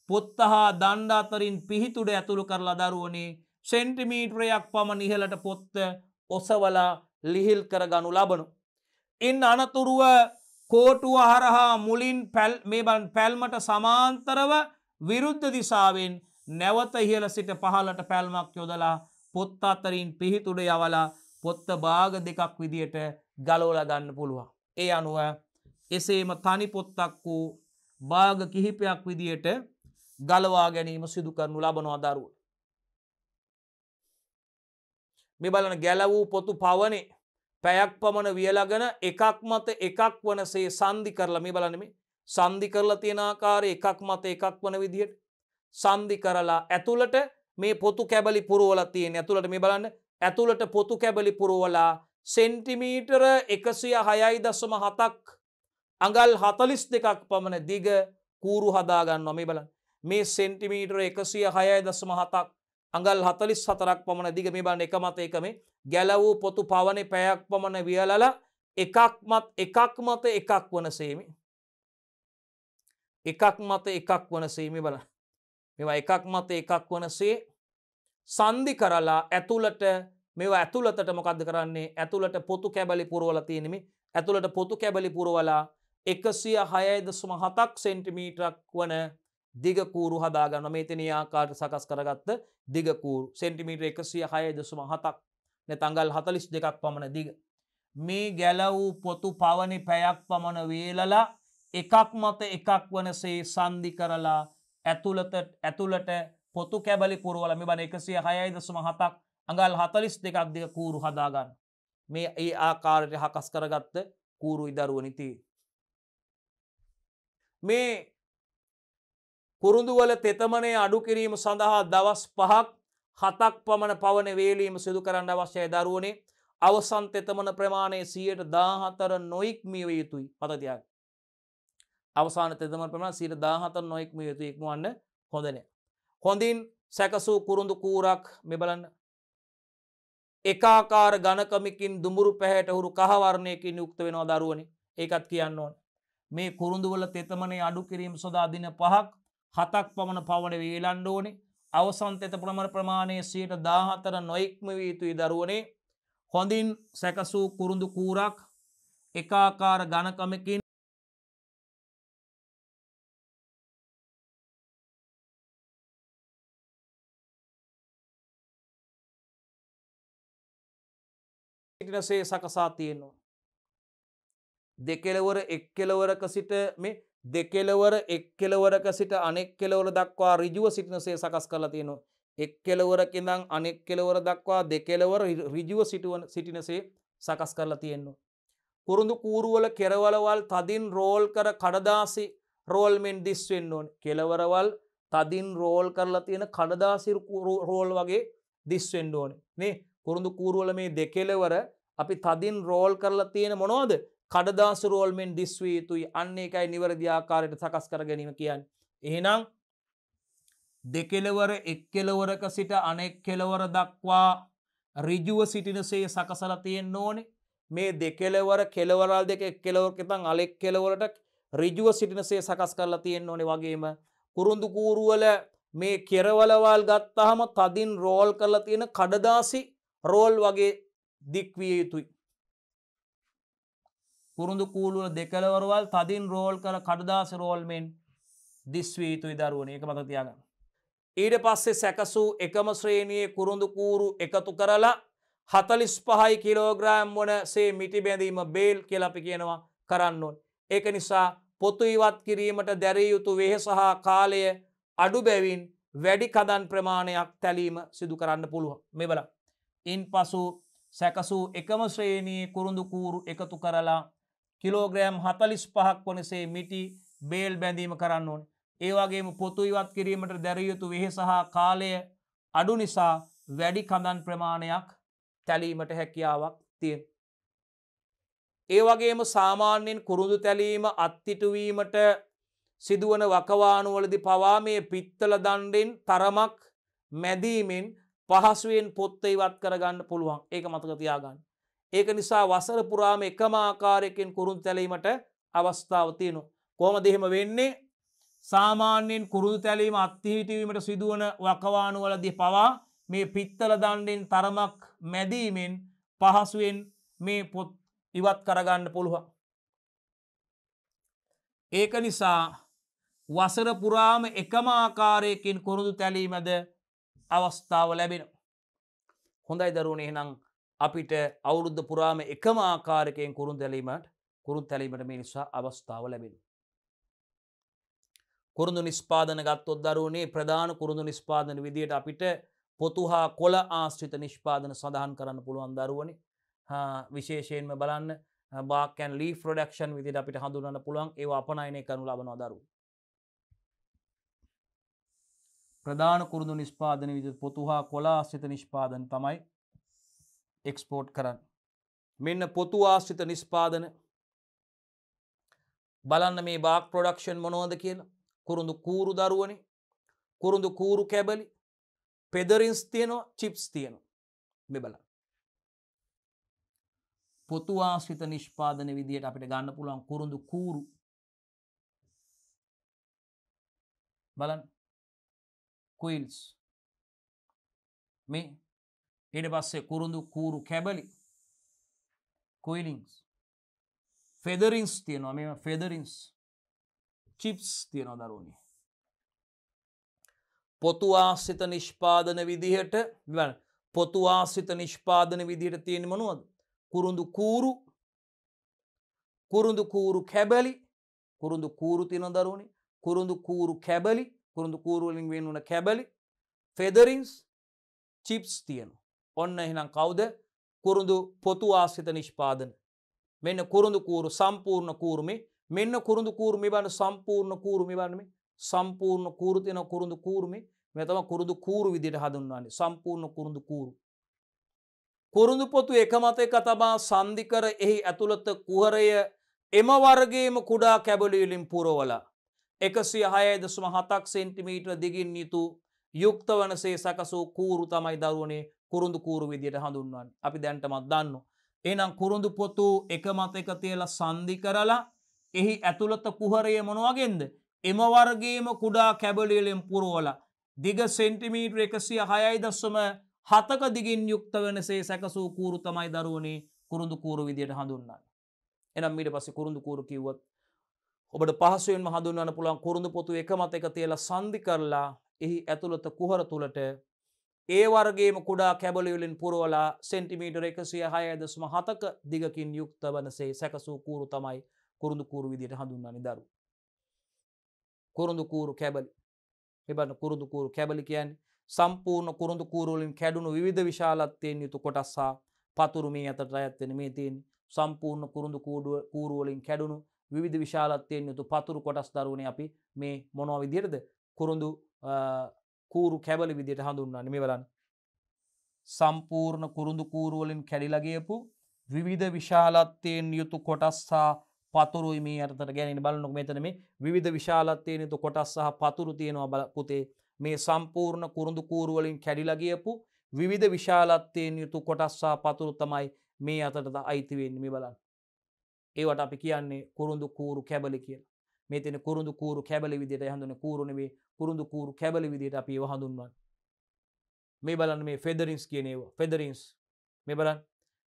S1: පොත්ත හා දණ්ඩාතරින් පිහිතුඩ ඇතුළු කරලා දරුවනේ සෙන්ටිමීට්‍රයක් පම නිහලට පොත්ත ඔසවලා ලිහිල් කරගනු ලබනු. ඉන් අනතුරුව කෝටුව හරහා මුලින් මේබන් පැල්මට සමාන්තරව විරුද්ධ දිසාවෙන් නැවත ඉහල සිට පහලට පැල්මක් යොදලා පොත් අතරින් පිහිතුඩ යවලා පොත්ත භාග දෙකක් විදියට ගලෝල ගන්න පුළුවන්. ඒ අනුව එසේම තනි පොත්තක් වූ භාග කිහිපයක් විදියට ගලවා ගැනීම සිදු කරනු ලබනවා දරුව. මෙ බලන ගැලවූ පොතු පවනේ පැයක් පමණ වියලගෙන එකක් මත එකක් වනසේ සන්ධි කරලා මේ බලනම සන්ධි කරලා තියෙන ආකාරය එකක් මත එකක් වන විදිහට සන්ධි කරලා ඇතුළට මේ පොතු කැබලි පුරුවල තියෙන ඇතුළට මේ බලන්න ඇතුළට පොතු කැබලි පුරුවලා සෙන්ටිමීටර එකසිය හයයි දසම හතක් අඟල් හතලිස් දෙකක් පමණ දිග කූරු හදාගන්න නොමි බලන් මේ සෙන්ටිමීටර එකසිය හයයි දසම හතක් අඟල් හතලිස් හතරක් පමණ දිග මේ බන්න එකමත එක මේ ගැලවූ පොතු පවන පැයක් පමණ වියලල එකක් මත් එකක් මත එකක් වනසේමි. එකක් මත එකක් වනසේමි බල මෙවා එකක් මත එකක් වනසේ සන්ධි කරලා ඇතුළට මෙවා ඇතුළතට මොකද කරන්නේ ඇතුළට පොතු කැබලි පුරුවල තියෙනෙමි ඇතුළට පොතු කැබලි පුරුවලා එකසිය හයයිද සුම හතක් සෙන්ටිමීටක් වන දිගකූරු හදාගන්න මේතනය ආකාර සකස් කරගත්ත දිගකූරු සෙන්ටිමීට එකසිය හය දෙසුම හතක් නැතඟල් හතලිස් දෙකක් පමණ දිග. මේ ගැලවූ පොතු පවනි පැයක් පමණ වේලලා එකක් මත එකක් වනසේ සන්ධි කරලා ඇතුළත ඇතුළට පොතු කැබලි පුරුවල මෙබන එකසිය හයයි දෙසුම හතක් අඟල් හතලිස් දෙකක් දිග කූරු හදාගන්න. මේ ඒ ආකාරයට හකස් කරගත්ත කූරු ඉදරුවනිති. මේ කුරුඳුවල තෙතමනය අඩු කිරීම සඳහා දවස් පහක් හතක් පමණ පවන වේලීම සිදු කරන්න අවශ්‍යය දරුවනේ අවසන් තෙතමන ප්‍රමාණය සියයට දාහතර නොයික් මිය යුතුයි පතතියක්. අවසාන තෙතම ප්‍රමාණ සිට දාහතර නොයික් මිය යුතු ඉක්මුවන්න හොඳනය. හොඳින් සැකසූ කුරුඳු කූරක් මෙබලන්න. එකාකාර ගණකමිකින් දුමුරු පැහැට හුරු කහවරණයකින් යුක්ත වෙනවා දරුවනි ඒකත් කියන්න ඕන. මේ කුරුඳුවල තෙතමනේ අඩු කිරීම සොදා දින පහක් හතක් පමණ පවන වීලන්ඩ ඕනේ අවසන්තත ප්‍රමර ප්‍රමාණය සීට දාහතර නොයික්ම වීතුයි දරුවනේ හොඳින් සැකසූ කුරුඳු කූරක් එකාකාර ගණකමකින් සේ සකසා තියෙනවා. දෙකෙලවර එක් කෙලවරක සිට මේ දෙකෙලවර එක් කෙලවරක සිට අනෙක් කෙලවර දක්වා රිජුව සිටිනසේ සකස් කරලා තියෙනවා. එක් කෙලවරකිඳං අනෙක් කෙලවර දක්වා දෙකෙලවර රිජුව සිටුවන සිටිනසේ සකස් කරලා තියෙන්නවා. කුරුඳු කූරුවල කෙරවලවල් තදින් රෝල් කර කඩදාසි රෝල්මෙන් දිස්වෙන්න ඕන් කෙලවරවල් තදින් රෝල් කරලා තියෙන කඩදාසිර රෝල් වගේ දිස්වෙන්න ඕන. මේ කුරුඳු කූරුවල මේ දෙකෙලවර අපි තදින් රෝල් කරලා තියෙන මොනෝද කඩදාසුරුවල්මෙන් දිස්වී යුතුයි අන්න එකයි නිවරදි ආකාරයට සකස් කර ගැනීම කියන්න. එහෙනම් දෙකෙලවර එක් කෙලවරක සිට අනෙක් කෙලවර දක්වා රිජුව සිටිනසේ සකසල තියෙන් ඕනේ මේ දෙකෙලවර කෙලවරල් දෙක එක් කෙලවරක තන් අලෙක් කෙලවරට රිජුව සිටිනසේ සකස් කරලා තියෙන් ඕනේ වගේම කුරුන්දු කූරුවල මේ කෙරවලවල් ගත්තාහම තදින් රෝල් කරලා තියෙන කඩදාසි රෝල් වගේ දික්විය යුතුයි කුරුදු කූලුවල දෙකලවරවල් තදින් රෝල් කළ කඩදාස රෝල්මෙන් දිස්වීතුයි දරුවන එක මත තියාගන්න. ඊට පස්සේ සැකසූ එකම ශ්‍රේණයේ කුරුඳු කූරු එකතු කරලා හතලිස් පහයි කිලෝග්‍රෑම් වන සේ මිටි බැඳීම බේල් කෙලපි කියනවා කරන්නවන්. ඒක නිසා පොතු ඉවත් කිරීමට දැරිය යුතු වෙහෙ සහ කාලය අඩු බැවින් වැඩි කදන් ප්‍රමාණයක් තැලීම සිදු කරන්න පුළුව මෙබල. ඉන් පසු සැකසූ එකම ශ්‍රේණී කුරුඳු කූරු එකතු කරලා කිලෝග්‍රෑම් හතලිස් පහක් වනසේ මිටි බේල් බැඳීම කරන්න ඕන්. ඒවාගේම පොතු ඉවත් කිරීමට දැරියයුතු වෙහෙ සහ කාලය අඩු නිසා වැඩි කඳන් ප්‍රමාණයක් තැලීමට හැකියාවක් තියෙන්. ඒවගේම සාමාන්‍යෙන් කුරුදු තැලීම අත්තිටුවීමට සිදුවන වකවානුවලදි පවා මේ පිත්තල දණ්ඩෙන් තරමක් මැදීමෙන් පහසුවෙන් පොත්ත ඉවත් කරගන්න පුළුවන් ඒක මතක තියාගන්න. ඒක නිසා වසර පුරාම එකම ආකාරයකෙන් කුරුන් තැලීමට අවස්ථාව තියෙනු. කොම දෙහෙම වෙන්නේ සාමාන්‍යයෙන් කුරුදු තැලීම අත්හිහිටවීමට සිදුවන වකවානුවලදි පවා මේ පිත්තල දණ්ඩෙන් තරමක් මැදීමෙන් පහසුවෙන් මේ පොත් ඉවත් කරගන්න පුළුවන්. ඒක නිසා වසර පුරාම එකම ආකාරයකින් කොරුදු තැලීමද අවස්ථාව ලැබෙන. හොඳයි දරුණ එහෙනම් අපිට අවුරුද්ධ පුරාම එකම ආකාරකයෙන් කුරුන් දැලීමට කුරුන් තැලීමට මේ නිසා අවස්ථාව ලැබෙන. කුරුදු නිස්පාදන ගත්තොත් දරුණේ ප්‍රධාන කුරුදු නිස්පාදන විදියට අපිට පොතු හා කොළ ආශ්‍රිත නිෂ්පාදන සඳහන් කරන්න පුළුවන් දරුවනි විශේෂයෙන්ම බලන්න බාකන් ලී ෆ්‍රඩක්ෂන් විදිට අපිට හඳුනන්න පුළුවන් ඒ අපනයනය කරනු ලබන දරු. ප්‍රධාන කුරුදු නිස්පාදන විදි පොතු හා කොලා ආශ්‍රිත නිෂ්පාදන තමයි එක්ස්පෝට් කරන්න. මෙන්න පොතු ආශ්‍රිත නිස්පාදන බලන්න මේ බාක් ප්‍රොඩක්ෂන් මොනෝද කියලා කුරුඳු කූරු දරුවනේ කුරුඳු කූරු කැබලි පෙදරින්ස් තියනවා චිප්ස් තියනවා මෙ බල පොතු ආශ්‍රිත නිෂ්පාදන විදියට අපිට ගන්න පුළුවන් කුරුඳු කූරු බලන් කුයිල්ස් මේ ඊට පස්සේ කුරුඳු කූරු කැබලි කොයිලිංස් ෆෙදරින්ස් තියෙනවා මෙ ෆෙදරින්ස් චිප්ස් තියෙනවා දරුණ පොතුආසිත නිෂ්පාදන විදිහට පොතුආසිත නිෂ්පාදන විදිහට තියෙන මනුවද කුරුඳු කූරු කුරුඳු කූරු කැබලි කුරුඳු කූරු තියෙන දරුණේ කුරුඳු කූරු කැබලි කුරුඳු කූරුවලින් වෙන්වන කැබලි ෆෙදරින්ස් චිප්ස් තියෙනවා ඔන්න එහිනම් කවුද කුරුදු පොතු ආසිත නිෂ්පාදන. මෙන්න කුරුදු කූරු සම්පූර්ණ කූරුමි මෙන්න කුරුදු කූරුමි බන්න සම්පූර්ණ කූරුමි වන්නමි සම්පූර්ණ කූරුතියන කුරුදු කූරුමි මෙතම කුරුදු කූරු විදිට හඳුන්වන්නේ සම්පූර්ණ කුරුදු කූරු. කුරුදු පොතු එකමත එක තබා සන්ධිකර එහි ඇතුළත කුහරය එම වර්ගේම කුඩා කැබලිවිලින් පුරෝවලා. එකසි හයදසම හතක් සෙන්ටිමීට්‍ර දිගින් යුතු යුක්ත වනසේ සකසූ කූරු තමයි දරුවනේ කුරුදු කූරු විදියට හඳුන්වන් අපි දැන්ටමත් දන්න. එනම් කුරුදු පොතු එක මත එක තියල සන්ධි කරලා එහි ඇතුළත කුහරය මොනවගෙන්ද. එම වර්ගේම කුඩා කැබලියලෙන් පුරුවල. දිග සෙන්ටිමීටර් එකසිය හයයි දස්සම හතක දිගින් යුක්ත වනසේ සැකසූ කූරු තමයි දරුවනේ කුරුදු කූරු විදියට හඳුන්නන්න. එනම් මීට පස කුරුදු කූරු කිව්වත් ඔබට පහසුවෙන්ම හඳුන්වන්න පුළුවන් කුරුදු පොතු එක මත එක තියලා සන්ධි කරලා එහි ඇතුළත කුහර තුළට ඒ වර්ගේම කුඩා කැබලවලින් පුරුවලා සෙන්ටිමීටර් එකසිය හයදස්ම හතක දිගකින් යුක්ත වනසේ සැකසූ කූරු තමයි කුරුදු කූරු විදියට හඳුන්නනි දරු. කුරුදු කූරු කැබලි එබන්න කුරුදු කූරු කැබලි කියන් සම්පූර්ණ කුරුදු කූරුලින් කැඩුණු විධ විශාලත්තයෙන් යුතු කොටස්සා පතුරු මේ අතට අයත්තෙන මේ තියෙන් සම්පූර්ණ කුරුදු කූරුවලින් කැඩුණු විධ විශාලත්තයෙන් යුතු පතුරු කොටස් දරුණ අපි මේ මොනෝ විදිරද කුරුදු කූරු කැබලි විදිට හඳුන්න්න මේ බලන් සම්පූර්ණ කුරුඳු කූරුවලින් කැඩිලගේපු විවිධ විශාලත්වයෙන් යුතු කොටස්සා පතුරුයි මේ අතට ගැන බලන්නොක් මෙතන මේ විධ විශාලත්වයෙන් යුතු කොටස් සහ පතුරු තියෙනවා බලපුතේ මේ සම්පූර්ණ කුරුඳු කූරුවලින් කැඩිලගියපු විවිධ විශාලත්වයෙන් යුතු කොටස්සා පතුරු තමයි මේ අතටද අයිතිවෙන් මේ බලන්න ඒවට අපි කියන්නේ කුරුඳු කූරු කැබලි කියලා මෙතන කුරුදු කූරු කැබලි විදිට හඳුන කූරුණවේ පුරුදු කූරු කැබලි විදිට අපි හඳුන්වන් මේ බලන්න මේ ෆෙදරින්ස් කියනේවා ෆෙදරින්ස් මේ බලන්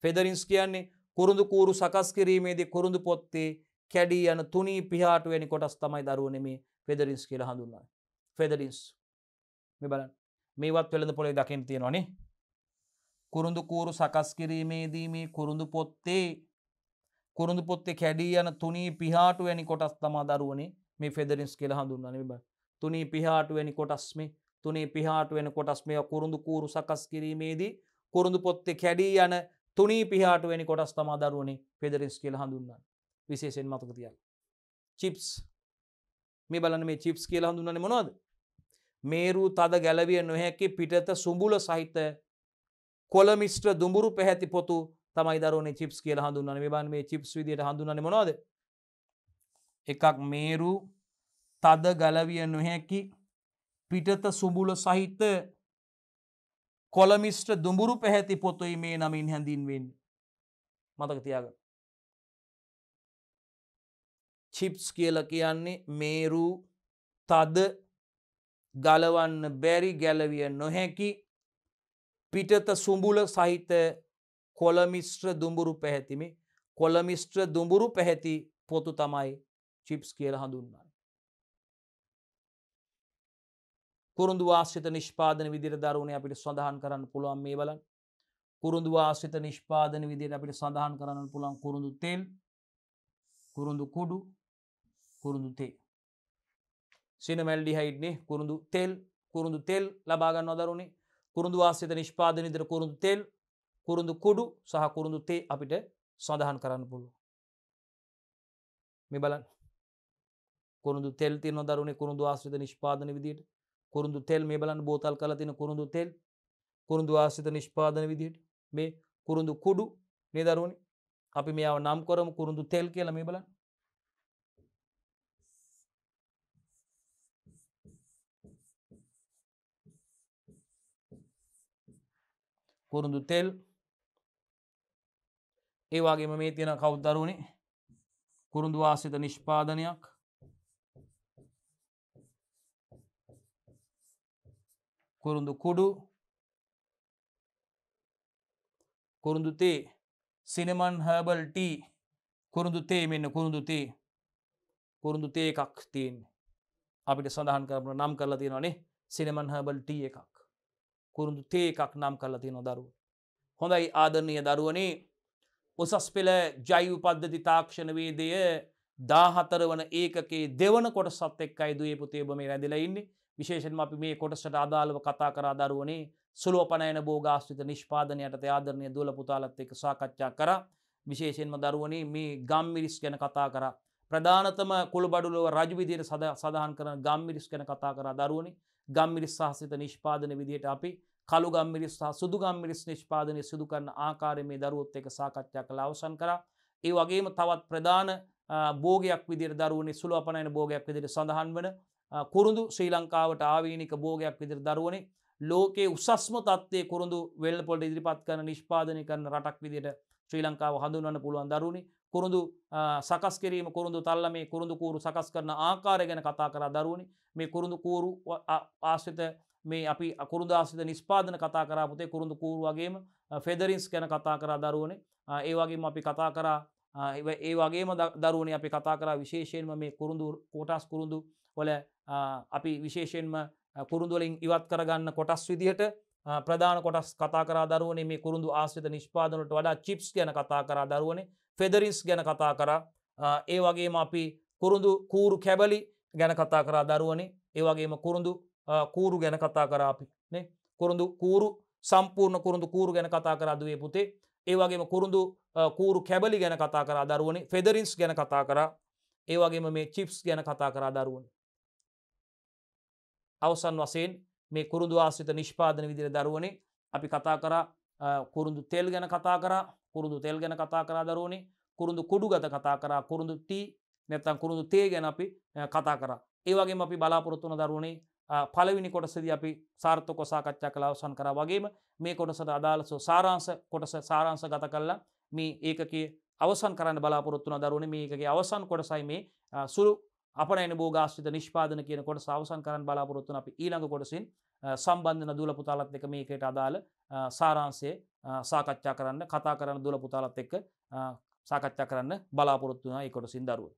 S1: ෆෙදරින්ස් කියන්නේ කුරුදු කූරු සකස් කිරීමේදී කුරුදු පොත්තේ කැඩී යන තුනී පිහාට වැනි කොටස් තමයි දරුවන මේ ෆෙදරින්ස් කියලා හඳුන්වා ෆෙදරින්ස් මේ බලන් මේවත් වෙළඳ පොළේ දකිින් තියෙනවානේ කුරුදු කූරු සකස් කිරීමේදී මේ කුරුදු පොත්තේ කුරුදු පොත්තේ කැඩී යන තුනී පිහාටු වැනි කොටස් තමා දරුවනේ මේ ෆෙදරින්ස් කෙළ හඳුන්වන බ තුනී පිහාටු වැනි කොටස් මේ තුනේ පිහාටු වෙන කොටස් මේ කුරුදු කූරු සකස් කිරීමේදී කුරුදු පොත්තේ කැඩී යන තුනී පිහාටු වැනි කොටස් තමා දරුවනේ ෆෙදරින්ස් කෙළ හඳුන්න්න විශේෂෙන් මතක තියල් චිප්ස් මේ බලන මේ චිප්ස් කියල හඳුන්නන මොනවද මේරූ තද ගැලවිය නොහැකි පිටත සුඹුල සහිත කොළමිස්ට්‍ර දුඹුරු පැහැති පොතු තමයි දරුවනේ චිප්ස් කියල හඳුන්නන බන් මේ චිප්ස් විදිට හඳුන්නන මොවාද එකක් මේරු තද ගලවිය නොහැකි පිටත සුඹුල සහිත කොළමිෂ්ට දුඹුරු පැහැති පොතුයි මේ නමින් හැඳින්වෙන්න මතක තියාග චිප්ස් කියල කියන්නේ මේරු තද ගලවන්න බැරි ගැලවිය නොහැකි පිටත සුඹුල සහිත කොළමිශ්‍ර දුඹුරු පැහැතිමි කොළමිශ්‍ර දුඹුරු පැහැති පොතු තමයි චිප්ස් කියල හඳුන්වන්න. කුරුදු ආශ්‍රිත නිෂ්පාදන විදිර දරුණේ අපිට සඳහන් කරන්න පුළුවන් මේ බලන් කුරුදු ආශ්‍රිත නිෂ්පාදන විදියට අපිට සඳහන් කරන්න පුළන් කුරුඳු තෙල් කුරුඳු කුඩු කුරුඳු තේ සිනමැල්ඩි හයිඩ්නේ කුරුඳු තෙල් කුරුඳු තෙල් ලබාගන්න අදරුණේ කුරුදු ආශ්‍රිත නිෂ්පාදන විදිර කුරුඳු තෙල් කුරුඳු කොඩු සහ කුරුඳු තේ අපිට සඳහන් කරන්න පුළුව. මේ බලන් කුරුදු තෙල් තින දරුණේ කුරුදු ආශ්‍රිත නිෂ්පාදන විදිට කුරුදු තෙල් මේ බලන්න බෝතල් කල තින කුරුදු තෙල් කුරුදු ආශ්‍රිත නිෂ්පාදන විදිට මේ කුරුදු කුඩු මේ දරුණේ අපි මෙයාව නම් කොරම කුරුදු තෙල් කියල මේ බලන්න කුරුදු තෙල් ඒවාගේම මේ තියෙන කෞද්දරුණේ කුරුදු වාසිත නිෂ්පාදනයක් කුරුදු කුඩු කුරුදු තේ සිනමන් හබල් ටී කුරුදු තේ මෙන්න කුරුදු තේ කුරුදු තේ එකක් තියෙන් අපිට සඳහන් කරන නම් කරලා තියෙනනේ සිනමන් හබල් ටී එකක් කුරුදු තේ එකක් නම් කරලා තියෙන දරුව හොඳයි ආදරණය දරුවනේ උසස් පෙළ ජෛව පද්ධති තාක්ෂණවේදය දාහතර වන ඒකේ දෙවන කොට සත් එක් අයිද ඒ පුතේබ මේ රැදිලඉන්නේ විශේෂෙන් අපි මේ කොටසට අදාළව කතා කර අදරුවනේ සුලෝපනයන බෝගාස්විත නිෂ්පාදනයටත ආදරණය දුල පුතාලත් එක සාකච්ඡා කර විශේෂෙන්ම දරුවනේ මේ ගම්මිරිස් ගැන කතා කර ප්‍රධානතම කොළබඩුලුව රජවිදියට සඳහන් කරන ගම්මිරිස් ගැන කතා කර දරුවනේ ගම්මිරිස් සහසිත නිෂ්පාදන විදියට අපි කළුගම් මිරිස් සහ සුදුගම් මිරිස් නිෂ්පාදනය සිදු කරන ආකාරය මේ දරුවොත් එක සාකච්ඡා කළ අවසන් කර ඒ වගේම තවත් ප්‍රධාන බෝගයක් විදිර දරුවනේ සුළු අපනයන බෝගයක් විදිර සඳහන් වන කුරුඳු ශ්‍රී ලංකාවට ආවීනික බෝගයක් විදිර දරුවනේ ලෝකයේ උසස්ම තත්වය කුරුඳු වෙල් පොල්ට ඉදිරිපත් කරන නිෂ්පාදනය කරන රටක් විදිට ශ්‍රී ලංකාව හඳුන්වන්න පුළුවන් දරුණි කුරුඳු සකස් කිරීම කුරුඳු තල්ල මේ කුරුඳු කූරු සකස් කරන ආකාරය ගැන කතා කර දරුණි මේ කුරුඳු කූරු ආශ්‍රිත මේ අපි අකුරුදාසිද නිස්පාදන කතා කරාපුතේ කුරුඳු කූරුවගේම ෆෙදරින්ස් ගැන කතා කරා දරුවනේ ඒවාගේම අපි කතා කරා ඒ වගේම දරුවන අපි කතා කරා විශේෂයෙන්ම මේ කුරුඳු කෝටස් කුරුඳු වල අපි විශේෂයෙන්ම කුරුදුවලින් ඉවත් කරගන්න කොටස් විදිහට ප්‍රධාන කොටස් කතා කරා දරුවනේ මේ කුරුඳු ආශ්‍රිත නිෂ්පාදනට වඩා චිප්ස් ගැන කතා කරා දරුවනේ ෆෙදරින්ස් ගැන කතා කරා ඒ වගේම අපි කුරුඳු කූරු කැබලි ගැන කතා කරා දරුවනේ ඒවගේම කුරුඳු කූරු ගැන කතා කර අපි නේ කුරුදු කූරු සම්පූර්ණ කුරුදු කූරු ගැන කතා කර අදුවේ පුතේ ඒවගේම කුරුදු කූරු කැබලි ගැන කතා කර දරුවනේ ෆෙදරින්ස් ගැන කතා කර ඒවගේම මේ චිප්ස් ගැන කතා කර දරුවන අවසන් වසයෙන් මේ කුරුදු ආසිත නිෂ්පාදන විදිර දරුවනේ අපි කතා කර කුරුදු තෙල් ගැන කතා කර කුරුදු තෙල් ගැන කතා කර දරුවනේ කුරුදු කුඩු ගත කතා කර කුරුදු ටී නැත්තන් කුරුදු තේ ගැන අපි කතා කර ඒවගේ අපි බලාපොරොත්තුන දරුණේ පලවිනි කොටසද අපි සාර්ථක සාකච්ඡා කලාව සන් කර වගේම මේ කොටසට අදාලසෝ සාරාංස කොටස සාරාංස ගත කල්ලා මේ ඒකගේ අවසන් කරන්න බලාපොරොත්තුන දරුණ මේකගේ අවසන් කොටසයි මේ සුරු අපන බෝගාශ්ිත නිෂ්පාදන කියන කොට සවසන් කරන් බලාපොරොත්තුන අපි ඊළඟ කොටසින් සම්බන්ධන දුල පුතාලත් එක මේකට අදාළ සාරාන්සය සාකච්ඡා කරන්න කතා කරන්න දුල පුතාලත් එක්ක සාකච්ඡා කරන්න බලාපොරොත්තුනා එකොට සින්දරුව